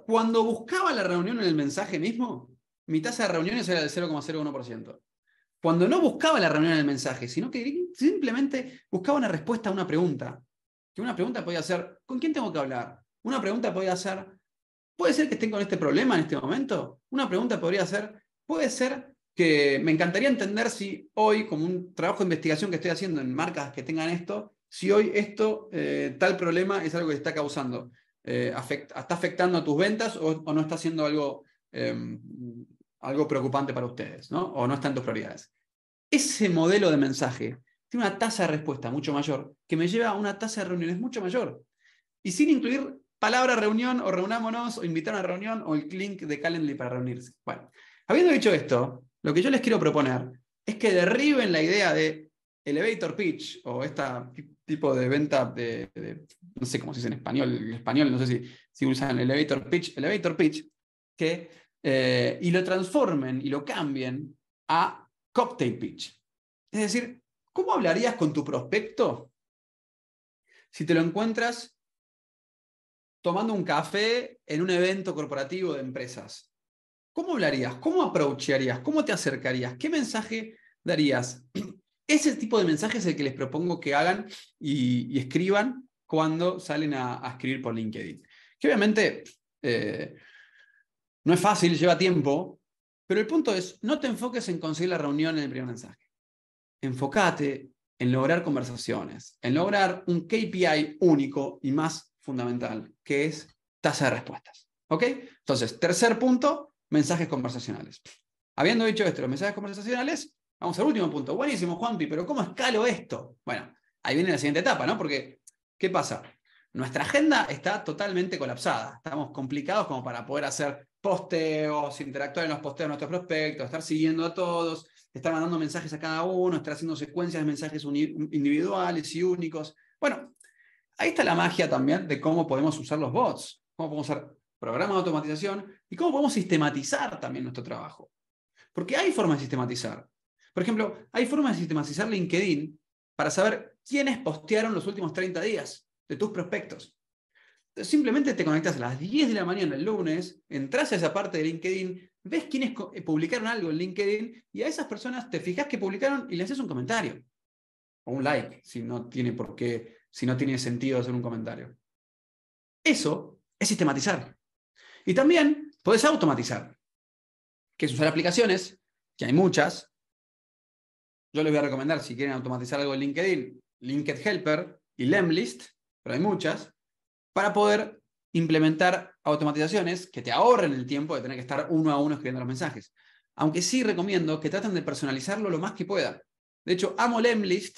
cuando buscaba la reunión en el mensaje mismo, mi tasa de reuniones era del 0,01%. Cuando no buscaba la reunión en el mensaje, sino que simplemente buscaba una respuesta a una pregunta. Que una pregunta podía ser, ¿con quién tengo que hablar? Una pregunta podía ser, ¿puede ser que estén con este problema en este momento? Una pregunta podría ser, ¿puede ser que me encantaría entender si hoy, como un trabajo de investigación que estoy haciendo en marcas que tengan esto, si hoy esto, eh, tal problema es algo que está causando, eh, está afectando a tus ventas o, no está haciendo algo em, algo preocupante para ustedes, ¿no? O no están tus prioridades. Ese modelo de mensaje tiene una tasa de respuesta mucho mayor, que me lleva a una tasa de reuniones mucho mayor. Y sin incluir palabra reunión o reunámonos o invitar a una reunión o el clink de Calendly para reunirse. Bueno, habiendo dicho esto, lo que yo les quiero proponer es que derriben la idea de elevator pitch o este tipo de venta de, no sé cómo se dice en español, en español no sé si, si usan elevator pitch, elevator pitch, que eh, y lo transformen y lo cambien a cocktail pitch. Es decir, ¿cómo hablarías con tu prospecto si te lo encuentras tomando un café en un evento corporativo de empresas? ¿Cómo hablarías? ¿Cómo aprovecharías ¿Cómo te acercarías? ¿Qué mensaje darías? Ese tipo de mensajes es el que les propongo que hagan y, escriban cuando salen a, escribir por LinkedIn. Que obviamente eh, no es fácil, lleva tiempo, pero el punto es, no te enfoques en conseguir la reunión en el primer mensaje. Enfócate en lograr conversaciones, en lograr un KPI único y más fundamental, que es tasa de respuestas. ¿Ok? Entonces, tercer punto, mensajes conversacionales. Habiendo dicho esto, los mensajes conversacionales, vamos al último punto. Buenísimo, Juanpi, pero ¿cómo escalo esto? Bueno, ahí viene la siguiente etapa, ¿no? Porque, ¿qué pasa? Nuestra agenda está totalmente colapsada. Estamos complicados como para poder hacer posteos, interactuar en los posteos de nuestros prospectos, estar siguiendo a todos, estar mandando mensajes a cada uno, estar haciendo secuencias de mensajes individuales y únicos. Bueno, ahí está la magia también de cómo podemos usar los bots, cómo podemos usar programas de automatización y cómo podemos sistematizar también nuestro trabajo. Porque hay formas de sistematizar. Por ejemplo, hay formas de sistematizar LinkedIn para saber quiénes postearon los últimos 30 días de tus prospectos. Simplemente te conectas a las 10 de la mañana el lunes, entras a esa parte de LinkedIn, ves quiénes eh, publicaron algo en LinkedIn y a esas personas te fijas que publicaron y le haces un comentario o un like, si no tiene por qué, si no tiene sentido hacer un comentario. Eso es sistematizar. Y también puedes automatizar, que es usar aplicaciones, que hay muchas. Yo les voy a recomendar si quieren automatizar algo en LinkedIn, LinkedIn Helper y Lemlist, pero hay muchas para poder implementar automatizaciones que te ahorren el tiempo de tener que estar uno a uno escribiendo los mensajes. Aunque sí recomiendo que traten de personalizarlo lo más que puedan. De hecho, amo Lemlist,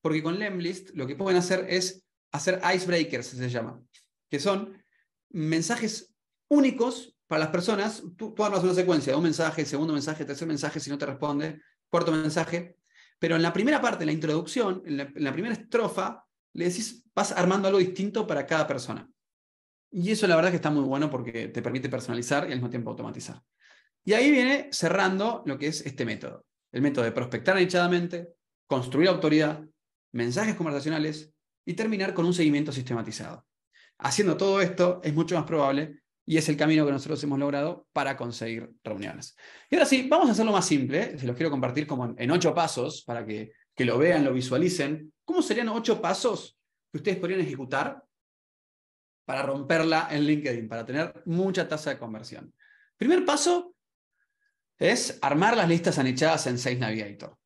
porque con Lemlist lo que pueden hacer es hacer icebreakers, se llama, que son mensajes únicos para las personas. Tú, armas una secuencia, un mensaje, segundo mensaje, tercer mensaje, si no te responde, cuarto mensaje. Pero en la primera parte, en la introducción, en la primera estrofa, le decís vas armando algo distinto para cada persona. Y eso la verdad es que está muy bueno porque te permite personalizar y al mismo tiempo automatizar. Y ahí viene cerrando lo que es este método. El método de prospectar anichadamente, construir autoridad, mensajes conversacionales y terminar con un seguimiento sistematizado. Haciendo todo esto es mucho más probable y es el camino que nosotros hemos logrado para conseguir reuniones. Y ahora sí, vamos a hacerlo más simple. Se los quiero compartir como en, ocho pasos para que, que lo vean, lo visualicen. ¿Cómo serían ocho pasos que ustedes podrían ejecutar para romperla en LinkedIn, para tener mucha tasa de conversión? Primer paso es armar las listas anechadas en 6 Navigator.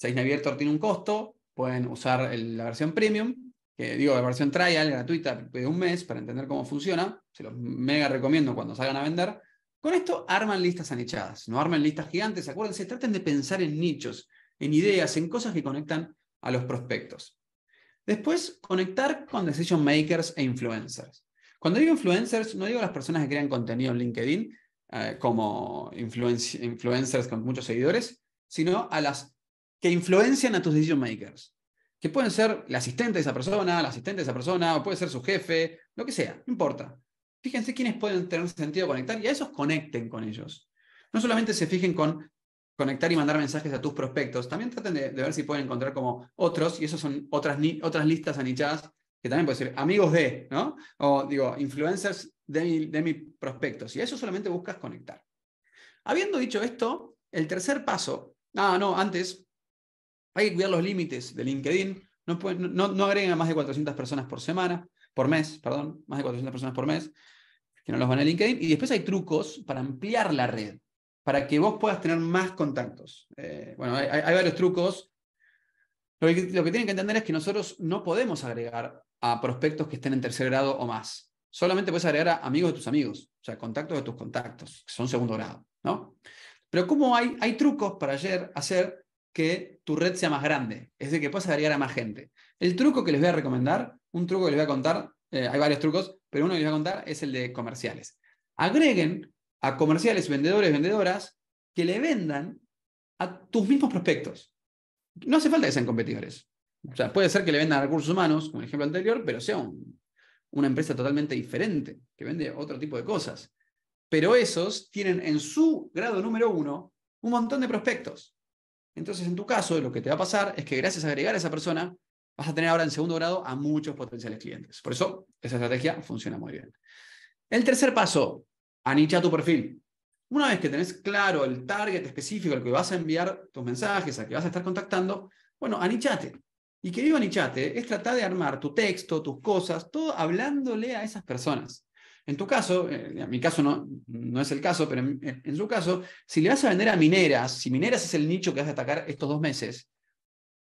6 Navigator tiene un costo, pueden usar la versión premium, que digo, la versión trial gratuita de un mes para entender cómo funciona, se los mega recomiendo cuando salgan a vender. Con esto arman listas anechadas, no arman listas gigantes, acuérdense, traten de pensar en nichos, en ideas, en cosas que conectan a los prospectos. Después, conectar con decision makers e influencers. Cuando digo influencers, no digo las personas que crean contenido en LinkedIn eh, como influencers con muchos seguidores, sino a las que influencian a tus decision makers, que pueden ser la asistente de esa persona, la asistente de esa persona, o puede ser su jefe, lo que sea, no importa. Fíjense quiénes pueden tener sentido conectar y a esos conecten con ellos. No solamente se fijen con conectar y mandar mensajes a tus prospectos, también traten de, ver si pueden encontrar como otros, y esas son otras, otras listas anichadas, que también puede ser amigos de, ¿no? O digo, influencers de mi, de mi prospectos y a eso solamente buscas conectar. Habiendo dicho esto, el tercer paso, ah, no, antes, hay que cuidar los límites de LinkedIn. No, no, no agreguen a más de 400 personas por semana, por mes, perdón, más de 400 personas por mes, que no los van a LinkedIn. Y después hay trucos para ampliar la red para que vos puedas tener más contactos. Eh, bueno, hay, varios trucos. Lo que, tienen que entender es que nosotros no podemos agregar a prospectos que estén en tercer grado o más. Solamente puedes agregar a amigos de tus amigos, o sea, contactos de tus contactos, que son segundo grado, ¿no? Pero ¿cómo hay, hay trucos para ayer hacer que tu red sea más grande? Es decir, que puedas agregar a más gente. El truco que les voy a recomendar, un truco que les voy a contar, eh, hay varios trucos, pero uno que les voy a contar es el de comerciales. Agreguen a comerciales, vendedores, vendedoras, que le vendan a tus mismos prospectos. No hace falta que sean competidores. O sea, puede ser que le vendan a recursos humanos, como el ejemplo anterior, pero sea una empresa totalmente diferente, que vende otro tipo de cosas. Pero esos tienen en su grado número uno un montón de prospectos. Entonces, en tu caso, lo que te va a pasar es que gracias a agregar a esa persona, vas a tener ahora en segundo grado a muchos potenciales clientes. Por eso, esa estrategia funciona muy bien. El tercer paso, anicha tu perfil. Una vez que tenés claro el target específico al que vas a enviar tus mensajes, al que vas a estar contactando, bueno, anichate. Y que digo anichate es tratar de armar tu texto, tus cosas, todo hablándole a esas personas. En tu caso, eh, en mi caso no, no es el caso, pero en, su caso, si le vas a vender a mineras, si mineras es el nicho que vas a atacar estos dos meses,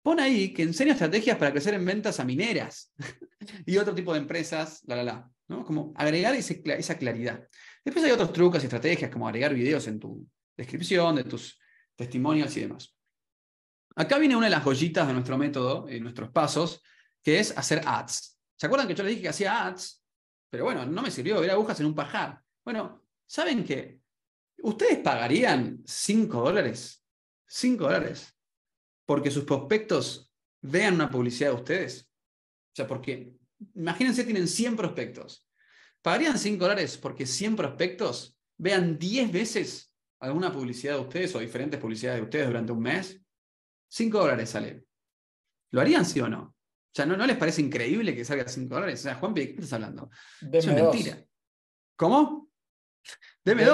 pon ahí que enseña estrategias para crecer en ventas a mineras y otro tipo de empresas, la, la, la. ¿no? Como agregar esa claridad. Después hay otros trucos y estrategias como agregar videos en tu descripción, de tus testimonios y demás. Acá viene una de las joyitas de nuestro método y eh, nuestros pasos, que es hacer ads. ¿Se acuerdan que yo les dije que hacía ads? Pero bueno, no me sirvió, era agujas en un pajar. Bueno, ¿saben qué? ¿Ustedes pagarían 5 dólares? 5 dólares. Porque sus prospectos vean una publicidad de ustedes. O sea, porque imagínense, tienen 100 prospectos. ¿Pagarían 5 dólares porque 100 prospectos vean 10 veces alguna publicidad de ustedes o diferentes publicidades de ustedes durante un mes? 5 dólares sale. ¿Lo harían sí o no? O sea, ¿no, no les parece increíble que salga 5 dólares? O sea, Juan, ¿de qué estás hablando? es mentira. ¿Cómo? Deme, deme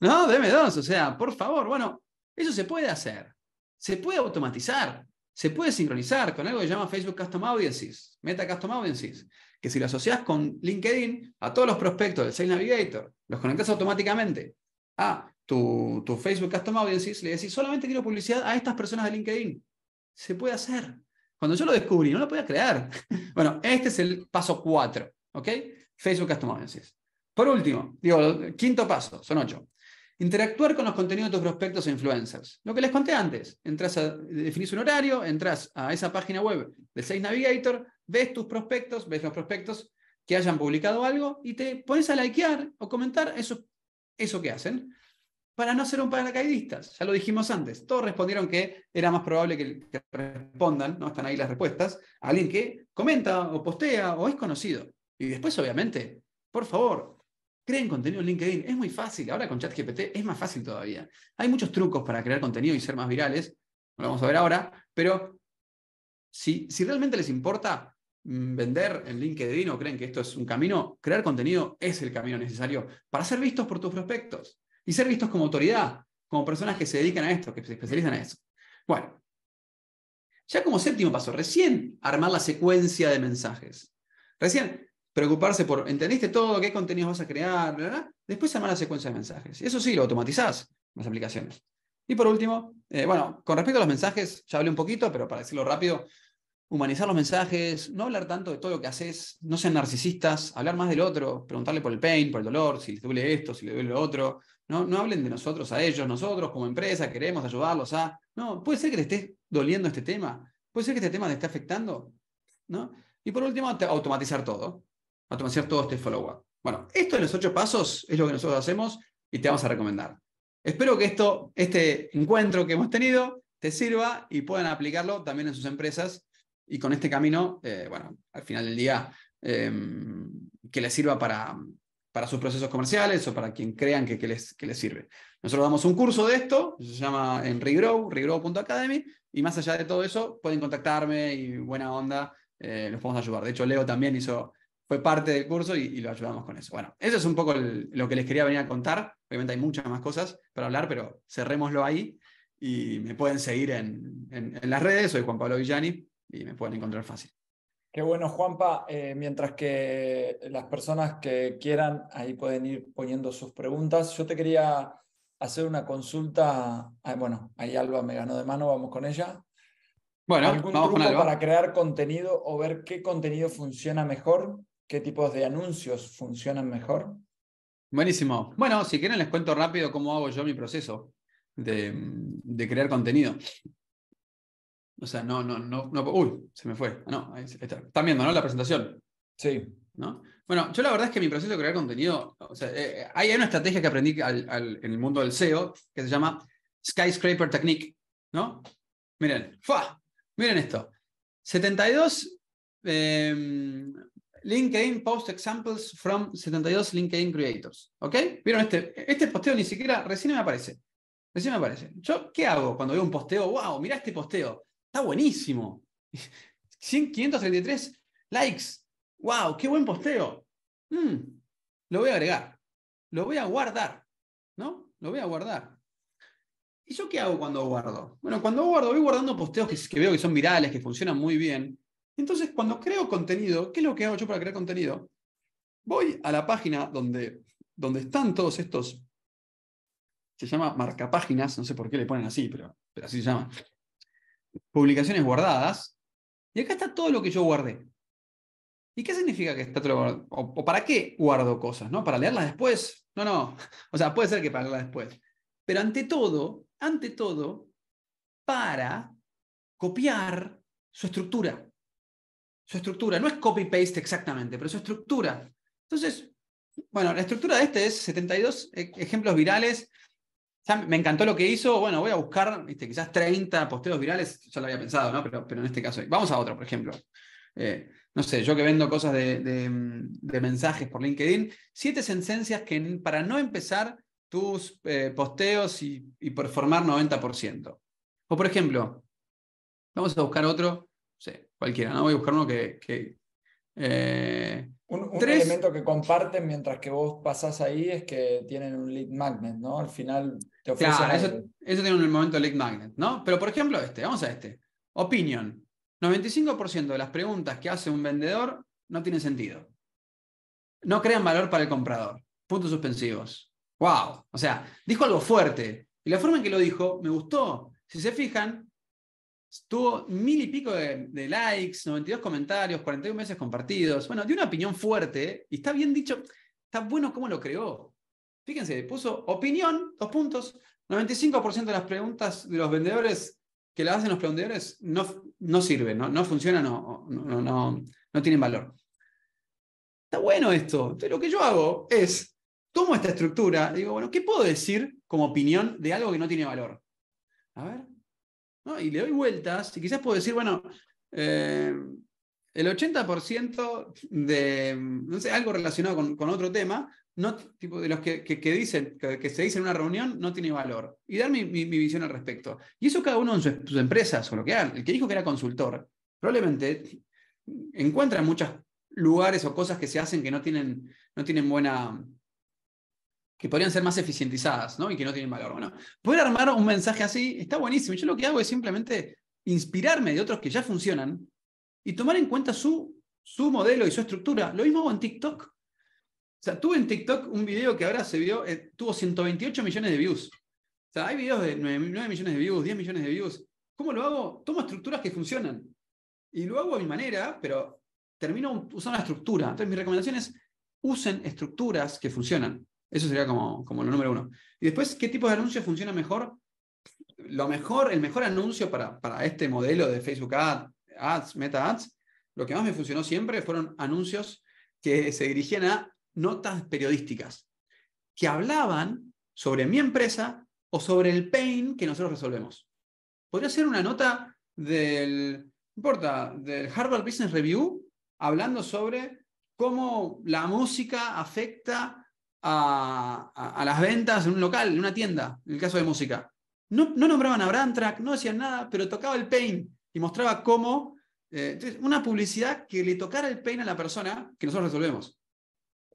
No, deme dos. O sea, por favor, bueno, eso se puede hacer. Se puede automatizar se puede sincronizar con algo que se llama Facebook Custom Audiences, Meta Custom Audiences, que si lo asocias con LinkedIn, a todos los prospectos del Sales Navigator, los conectas automáticamente a tu, tu Facebook Custom Audiences, le decís, solamente quiero publicidad a estas personas de LinkedIn. Se puede hacer. Cuando yo lo descubrí, no lo podía crear. bueno, este es el paso 4, ¿ok? Facebook Custom Audiences. Por último, digo, quinto paso, son ocho. Interactuar con los contenidos de tus prospectos e influencers. Lo que les conté antes, entras a, definís un horario, entras a esa página web de 6 Navigator, ves tus prospectos, ves los prospectos que hayan publicado algo y te pones a likear o comentar eso, eso que hacen para no ser un paracaidista. Ya lo dijimos antes, todos respondieron que era más probable que, respondan, no están ahí las respuestas, alguien que comenta o postea o es conocido. Y después, obviamente, por favor, Creen contenido en LinkedIn. Es muy fácil. Ahora con ChatGPT es más fácil todavía. Hay muchos trucos para crear contenido y ser más virales. lo vamos a ver ahora. Pero si, realmente les importa mm, vender en LinkedIn o creen que esto es un camino, crear contenido es el camino necesario para ser vistos por tus prospectos y ser vistos como autoridad, como personas que se dedican a esto, que se especializan en eso. Bueno, ya como séptimo paso, recién armar la secuencia de mensajes. Recién, preocuparse por, ¿entendiste todo? ¿Qué contenidos vas a crear? Después Después la secuencia de mensajes. Y eso sí, lo automatizás, las aplicaciones. Y por último, eh, bueno, con respecto a los mensajes, ya hablé un poquito, pero para decirlo rápido, humanizar los mensajes, no hablar tanto de todo lo que haces, no sean narcisistas, hablar más del otro, preguntarle por el pain, por el dolor, si les duele esto, si le duele lo otro. No, no hablen de nosotros a ellos, nosotros como empresa queremos ayudarlos a... No, puede ser que te esté doliendo este tema, puede ser que este tema te esté afectando, ¿no? Y por último, automatizar todo automatizar todo este follow-up. Bueno, esto de los ocho pasos es lo que nosotros hacemos y te vamos a recomendar. Espero que esto, este encuentro que hemos tenido te sirva y puedan aplicarlo también en sus empresas y con este camino, eh, bueno, al final del día, em, que les sirva para, para sus procesos comerciales o para quien crean que, les, que les sirve. Nosotros damos un curso de esto, se llama en Regrow, regrow.academy, y más allá de todo eso, pueden contactarme y buena onda, eh, los podemos ayudar. De hecho, Leo también hizo fue parte del curso y, lo ayudamos con eso. Bueno, eso es un poco lo que les quería venir a contar. Obviamente hay muchas más cosas para hablar, pero cerrémoslo ahí y me pueden seguir en, las redes. Soy Juan Pablo Villani y me pueden encontrar fácil. Qué bueno, Juanpa. Eh, mientras que las personas que quieran ahí pueden ir poniendo sus preguntas. Yo te quería hacer una consulta. Bueno, ahí Alba me ganó de mano, vamos con ella. Bueno, vamos con para crear contenido o ver qué contenido funciona mejor qué tipos de anuncios funcionan mejor? Buenísimo. Bueno, si quieren les cuento rápido cómo hago yo mi proceso de, mm, crear contenido. O sea, no, no, no, no, uy, se me fue. Ah, no, está. Están viendo, ¿no? La presentación. Sí. ¿No? Bueno, yo la verdad es que mi proceso de crear contenido, o sea, eh, eh, hay una estrategia que aprendí en el mundo del SEO que se llama Skyscraper Technique, ¿no? Miren, ¡fua! Miren esto. 72 LinkedIn Post Examples from 72 LinkedIn Creators. ¿Ok? Vieron este, este posteo ni siquiera, recién me aparece. Recién me aparece. ¿Yo qué hago cuando veo un posteo? ¡Wow! Mirá este posteo. Está buenísimo. 533 likes. ¡Wow! ¡Qué buen posteo! Mm. lo voy a agregar. Lo voy a guardar. ¿No? Lo voy a guardar. ¿Y yo qué hago cuando guardo? Bueno, cuando guardo, voy guardando posteos que, que veo que son virales, que funcionan muy bien. Entonces, cuando creo contenido, ¿qué es lo que hago yo para crear contenido? Voy a la página donde, donde están todos estos, se llama marcapáginas, no sé por qué le ponen así, pero, así se llama, publicaciones guardadas, y acá está todo lo que yo guardé. ¿Y qué significa que está todo lo o, o, para qué guardo cosas? ¿no? ¿Para leerlas después? No, no. O sea, puede ser que para leerlas después. Pero ante todo, ante todo, para copiar su estructura su estructura. No es copy-paste exactamente, pero su estructura. Entonces, bueno, la estructura de este es 72 e, ejemplos virales. me encantó lo que hizo. Bueno, voy a buscar este, quizás 30 posteos virales. Yo lo había pensado, ¿no? Pero, pero en este caso, vamos a otro, por ejemplo. Eh, no sé, yo que vendo cosas de, de, mensajes por LinkedIn, siete sentencias que para no empezar tus eh, posteos y, y, performar 90%. O por ejemplo, vamos a buscar otro, cualquiera, ¿no? Voy a buscar uno que... Eh, un, elemento que comparten mientras que vos pasás ahí es que tienen un lead magnet, ¿no? Al final te ofrecen... Claro, eso, tiene un momento lead magnet, ¿no? Pero por ejemplo este, vamos a este. Opinion. 95% de las preguntas que hace un vendedor no tienen sentido. No crean valor para el comprador. Puntos suspensivos. ¡Wow! O sea, dijo algo fuerte. Y la forma en que lo dijo me gustó. Si se fijan, Tuvo mil y pico de, likes, 92 comentarios, 41 meses compartidos. Bueno, dio una opinión fuerte y está bien dicho, está bueno cómo lo creó. Fíjense, puso opinión, dos puntos. 95% de las preguntas de los vendedores que las hacen los vendedores no, no sirven, no, no funcionan, no, no, no, tienen valor. Está bueno esto. Entonces, lo que yo hago es, tomo esta estructura, digo, bueno, ¿qué puedo decir como opinión de algo que no tiene valor? A ver, y le doy vueltas y quizás puedo decir, bueno, eh, el 80% de, no sé, algo relacionado con, otro tema, no, tipo de los que, que, dicen, que, se dice en una reunión, no tiene valor. Y dar mi, visión al respecto. Y eso cada uno en sus, empresas o lo que hagan. El que dijo que era consultor, probablemente encuentra muchos lugares o cosas que se hacen que no tienen, no tienen buena, que podrían ser más eficientizadas ¿no? y que no tienen valor. Bueno, poder armar un mensaje así está buenísimo. Yo lo que hago es simplemente inspirarme de otros que ya funcionan y tomar en cuenta su, su modelo y su estructura. Lo mismo hago en TikTok. O sea, tuve en TikTok un video que ahora se vio, eh, tuvo 128 millones de views. O sea, hay videos de 9, millones de views, 10 millones de views. ¿Cómo lo hago? Tomo estructuras que funcionan y lo hago a mi manera, pero termino usando la estructura. Entonces, mi recomendación es usen estructuras que funcionan. Eso sería como, como lo número uno. Y después, ¿qué tipo de anuncios funciona mejor? Lo mejor, el mejor anuncio para, este modelo de Facebook Ads, Meta Ads, lo que más me funcionó siempre fueron anuncios que se dirigían a notas periodísticas, que hablaban sobre mi empresa o sobre el pain que nosotros resolvemos. Podría ser una nota del, importa, del Harvard Business Review hablando sobre cómo la música afecta a, las ventas en un local, en una tienda, en el caso de música. No, no nombraban a Brandtrack, no hacían nada, pero tocaba el pain y mostraba cómo. Eh, entonces, una publicidad que le tocara el pain a la persona que nosotros resolvemos.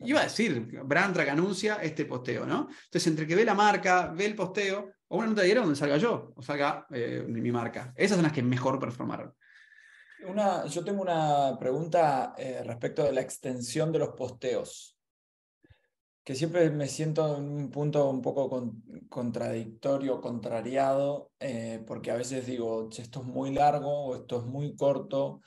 Iba a decir, Brandtrack anuncia este posteo, ¿no? Entonces, entre que ve la marca, ve el posteo, o una nota donde salga yo, o salga eh, mi marca. Esas son las que mejor performaron. Una, yo tengo una pregunta eh, respecto de la extensión de los posteos que siempre me siento en un punto un poco contradictorio, contrariado, eh, porque a veces digo, esto es muy largo o esto es muy corto,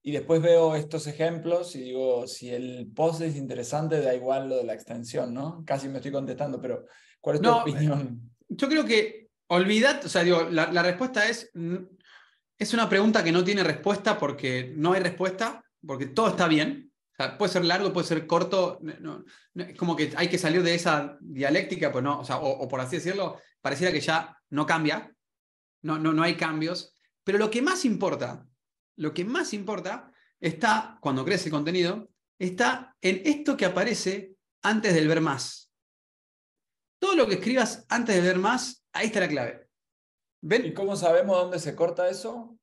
y después veo estos ejemplos y digo, si el post es interesante, da igual lo de la extensión, ¿no? Casi me estoy contestando, pero ¿cuál es tu eh, opinión? Yo creo que olvidad, o sea, digo, la, la respuesta es, es una pregunta que no tiene respuesta porque no hay respuesta, porque todo está bien, puede ser largo, puede ser corto, es como que hay que salir de esa dialéctica, pues, o, por así decirlo, pareciera que ya no cambia, no, no, no hay cambios, pero lo que más importa, lo que más importa está, cuando crece el contenido, está en esto que aparece antes del ver más. Todo lo que escribas antes de ver más, ahí está la clave. ¿Ven? ¿Y cómo sabemos dónde se corta eso?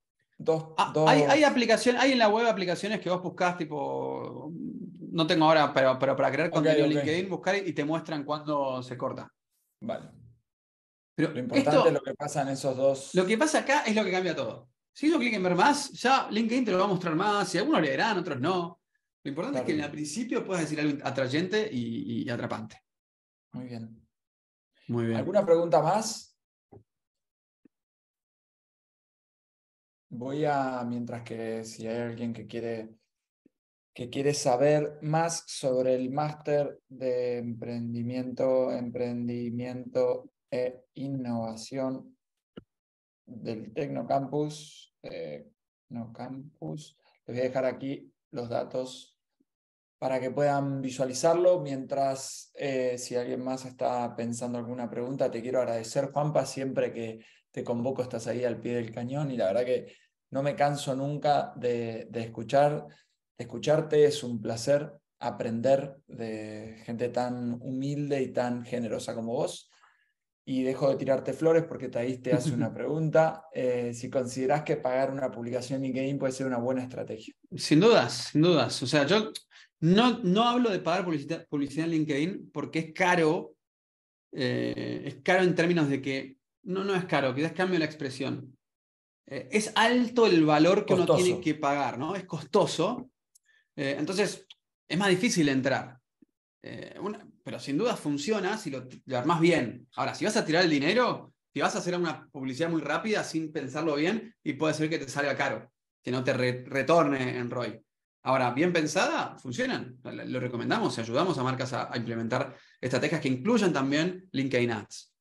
Ah, dos, Hay, hay aplicaciones, hay en la web aplicaciones que vos buscás, tipo, no tengo ahora, pero, para crear contenido LinkedIn, buscar y te muestran cuando se corta. Vale. lo importante es lo que pasa en esos dos. Lo que pasa acá es lo que cambia todo. Si uno clic en ver más, ya LinkedIn te lo va a mostrar más, y algunos leerán, otros no. Lo importante es que al principio puedas decir algo atrayente y, y atrapante. Muy bien. Muy bien. ¿Alguna pregunta más? Voy a, mientras que si hay alguien que quiere, que quiere saber más sobre el máster de emprendimiento, emprendimiento e innovación del Tecnocampus, eh, les voy a dejar aquí los datos para que puedan visualizarlo. Mientras, eh, si alguien más está pensando alguna pregunta, te quiero agradecer, Juanpa, siempre que te convoco, estás ahí al pie del cañón y la verdad que no me canso nunca de, escuchar, escucharte, es un placer aprender de gente tan humilde y tan generosa como vos. Y dejo de tirarte flores porque Taís te hace una pregunta. Eh, si consideras que pagar una publicación en LinkedIn puede ser una buena estrategia. Sin dudas, sin dudas. O sea, yo no, no hablo de pagar publicidad, en LinkedIn porque es caro. Eh, es caro en términos de que no, no es caro, quizás cambio la expresión. Eh, es alto el valor que uno tiene que pagar, ¿no? Es costoso. Eh, entonces, es más difícil entrar. Eh, pero sin duda funciona si lo, armas bien. Ahora, si vas a tirar el dinero, si vas a hacer una publicidad muy rápida sin pensarlo bien, y puede ser que te salga caro, que no te retorne en ROI. Ahora, bien pensada, funcionan. Lo recomendamos y ayudamos a marcas a, a implementar estrategias que incluyan también LinkedIn Ads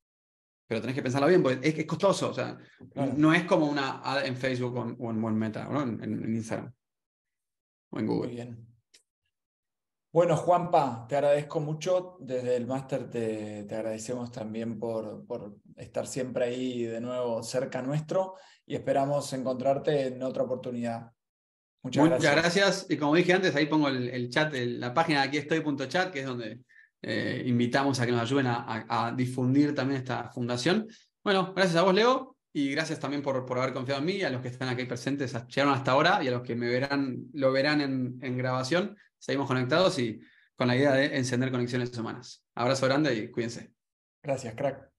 pero tenés que pensarlo bien, porque es, es costoso, o sea, no es como una ad en Facebook o en, o en Meta, en, Instagram o en Google. Muy bien. Bueno, Juanpa, te agradezco mucho. Desde el máster te, agradecemos también por, por estar siempre ahí de nuevo cerca nuestro y esperamos encontrarte en otra oportunidad. Muchas, Muchas gracias. Y como dije antes, ahí pongo el, chat, la página de aquí estoy.chat, que es donde eh, invitamos a que nos ayuden a, difundir también esta fundación. Bueno, gracias a vos, Leo, y gracias también por, por haber confiado en mí, a los que están aquí presentes, llegaron hasta ahora, y a los que me verán, lo verán en, en grabación. Seguimos conectados y con la idea de encender conexiones humanas. Abrazo grande y cuídense. Gracias, crack.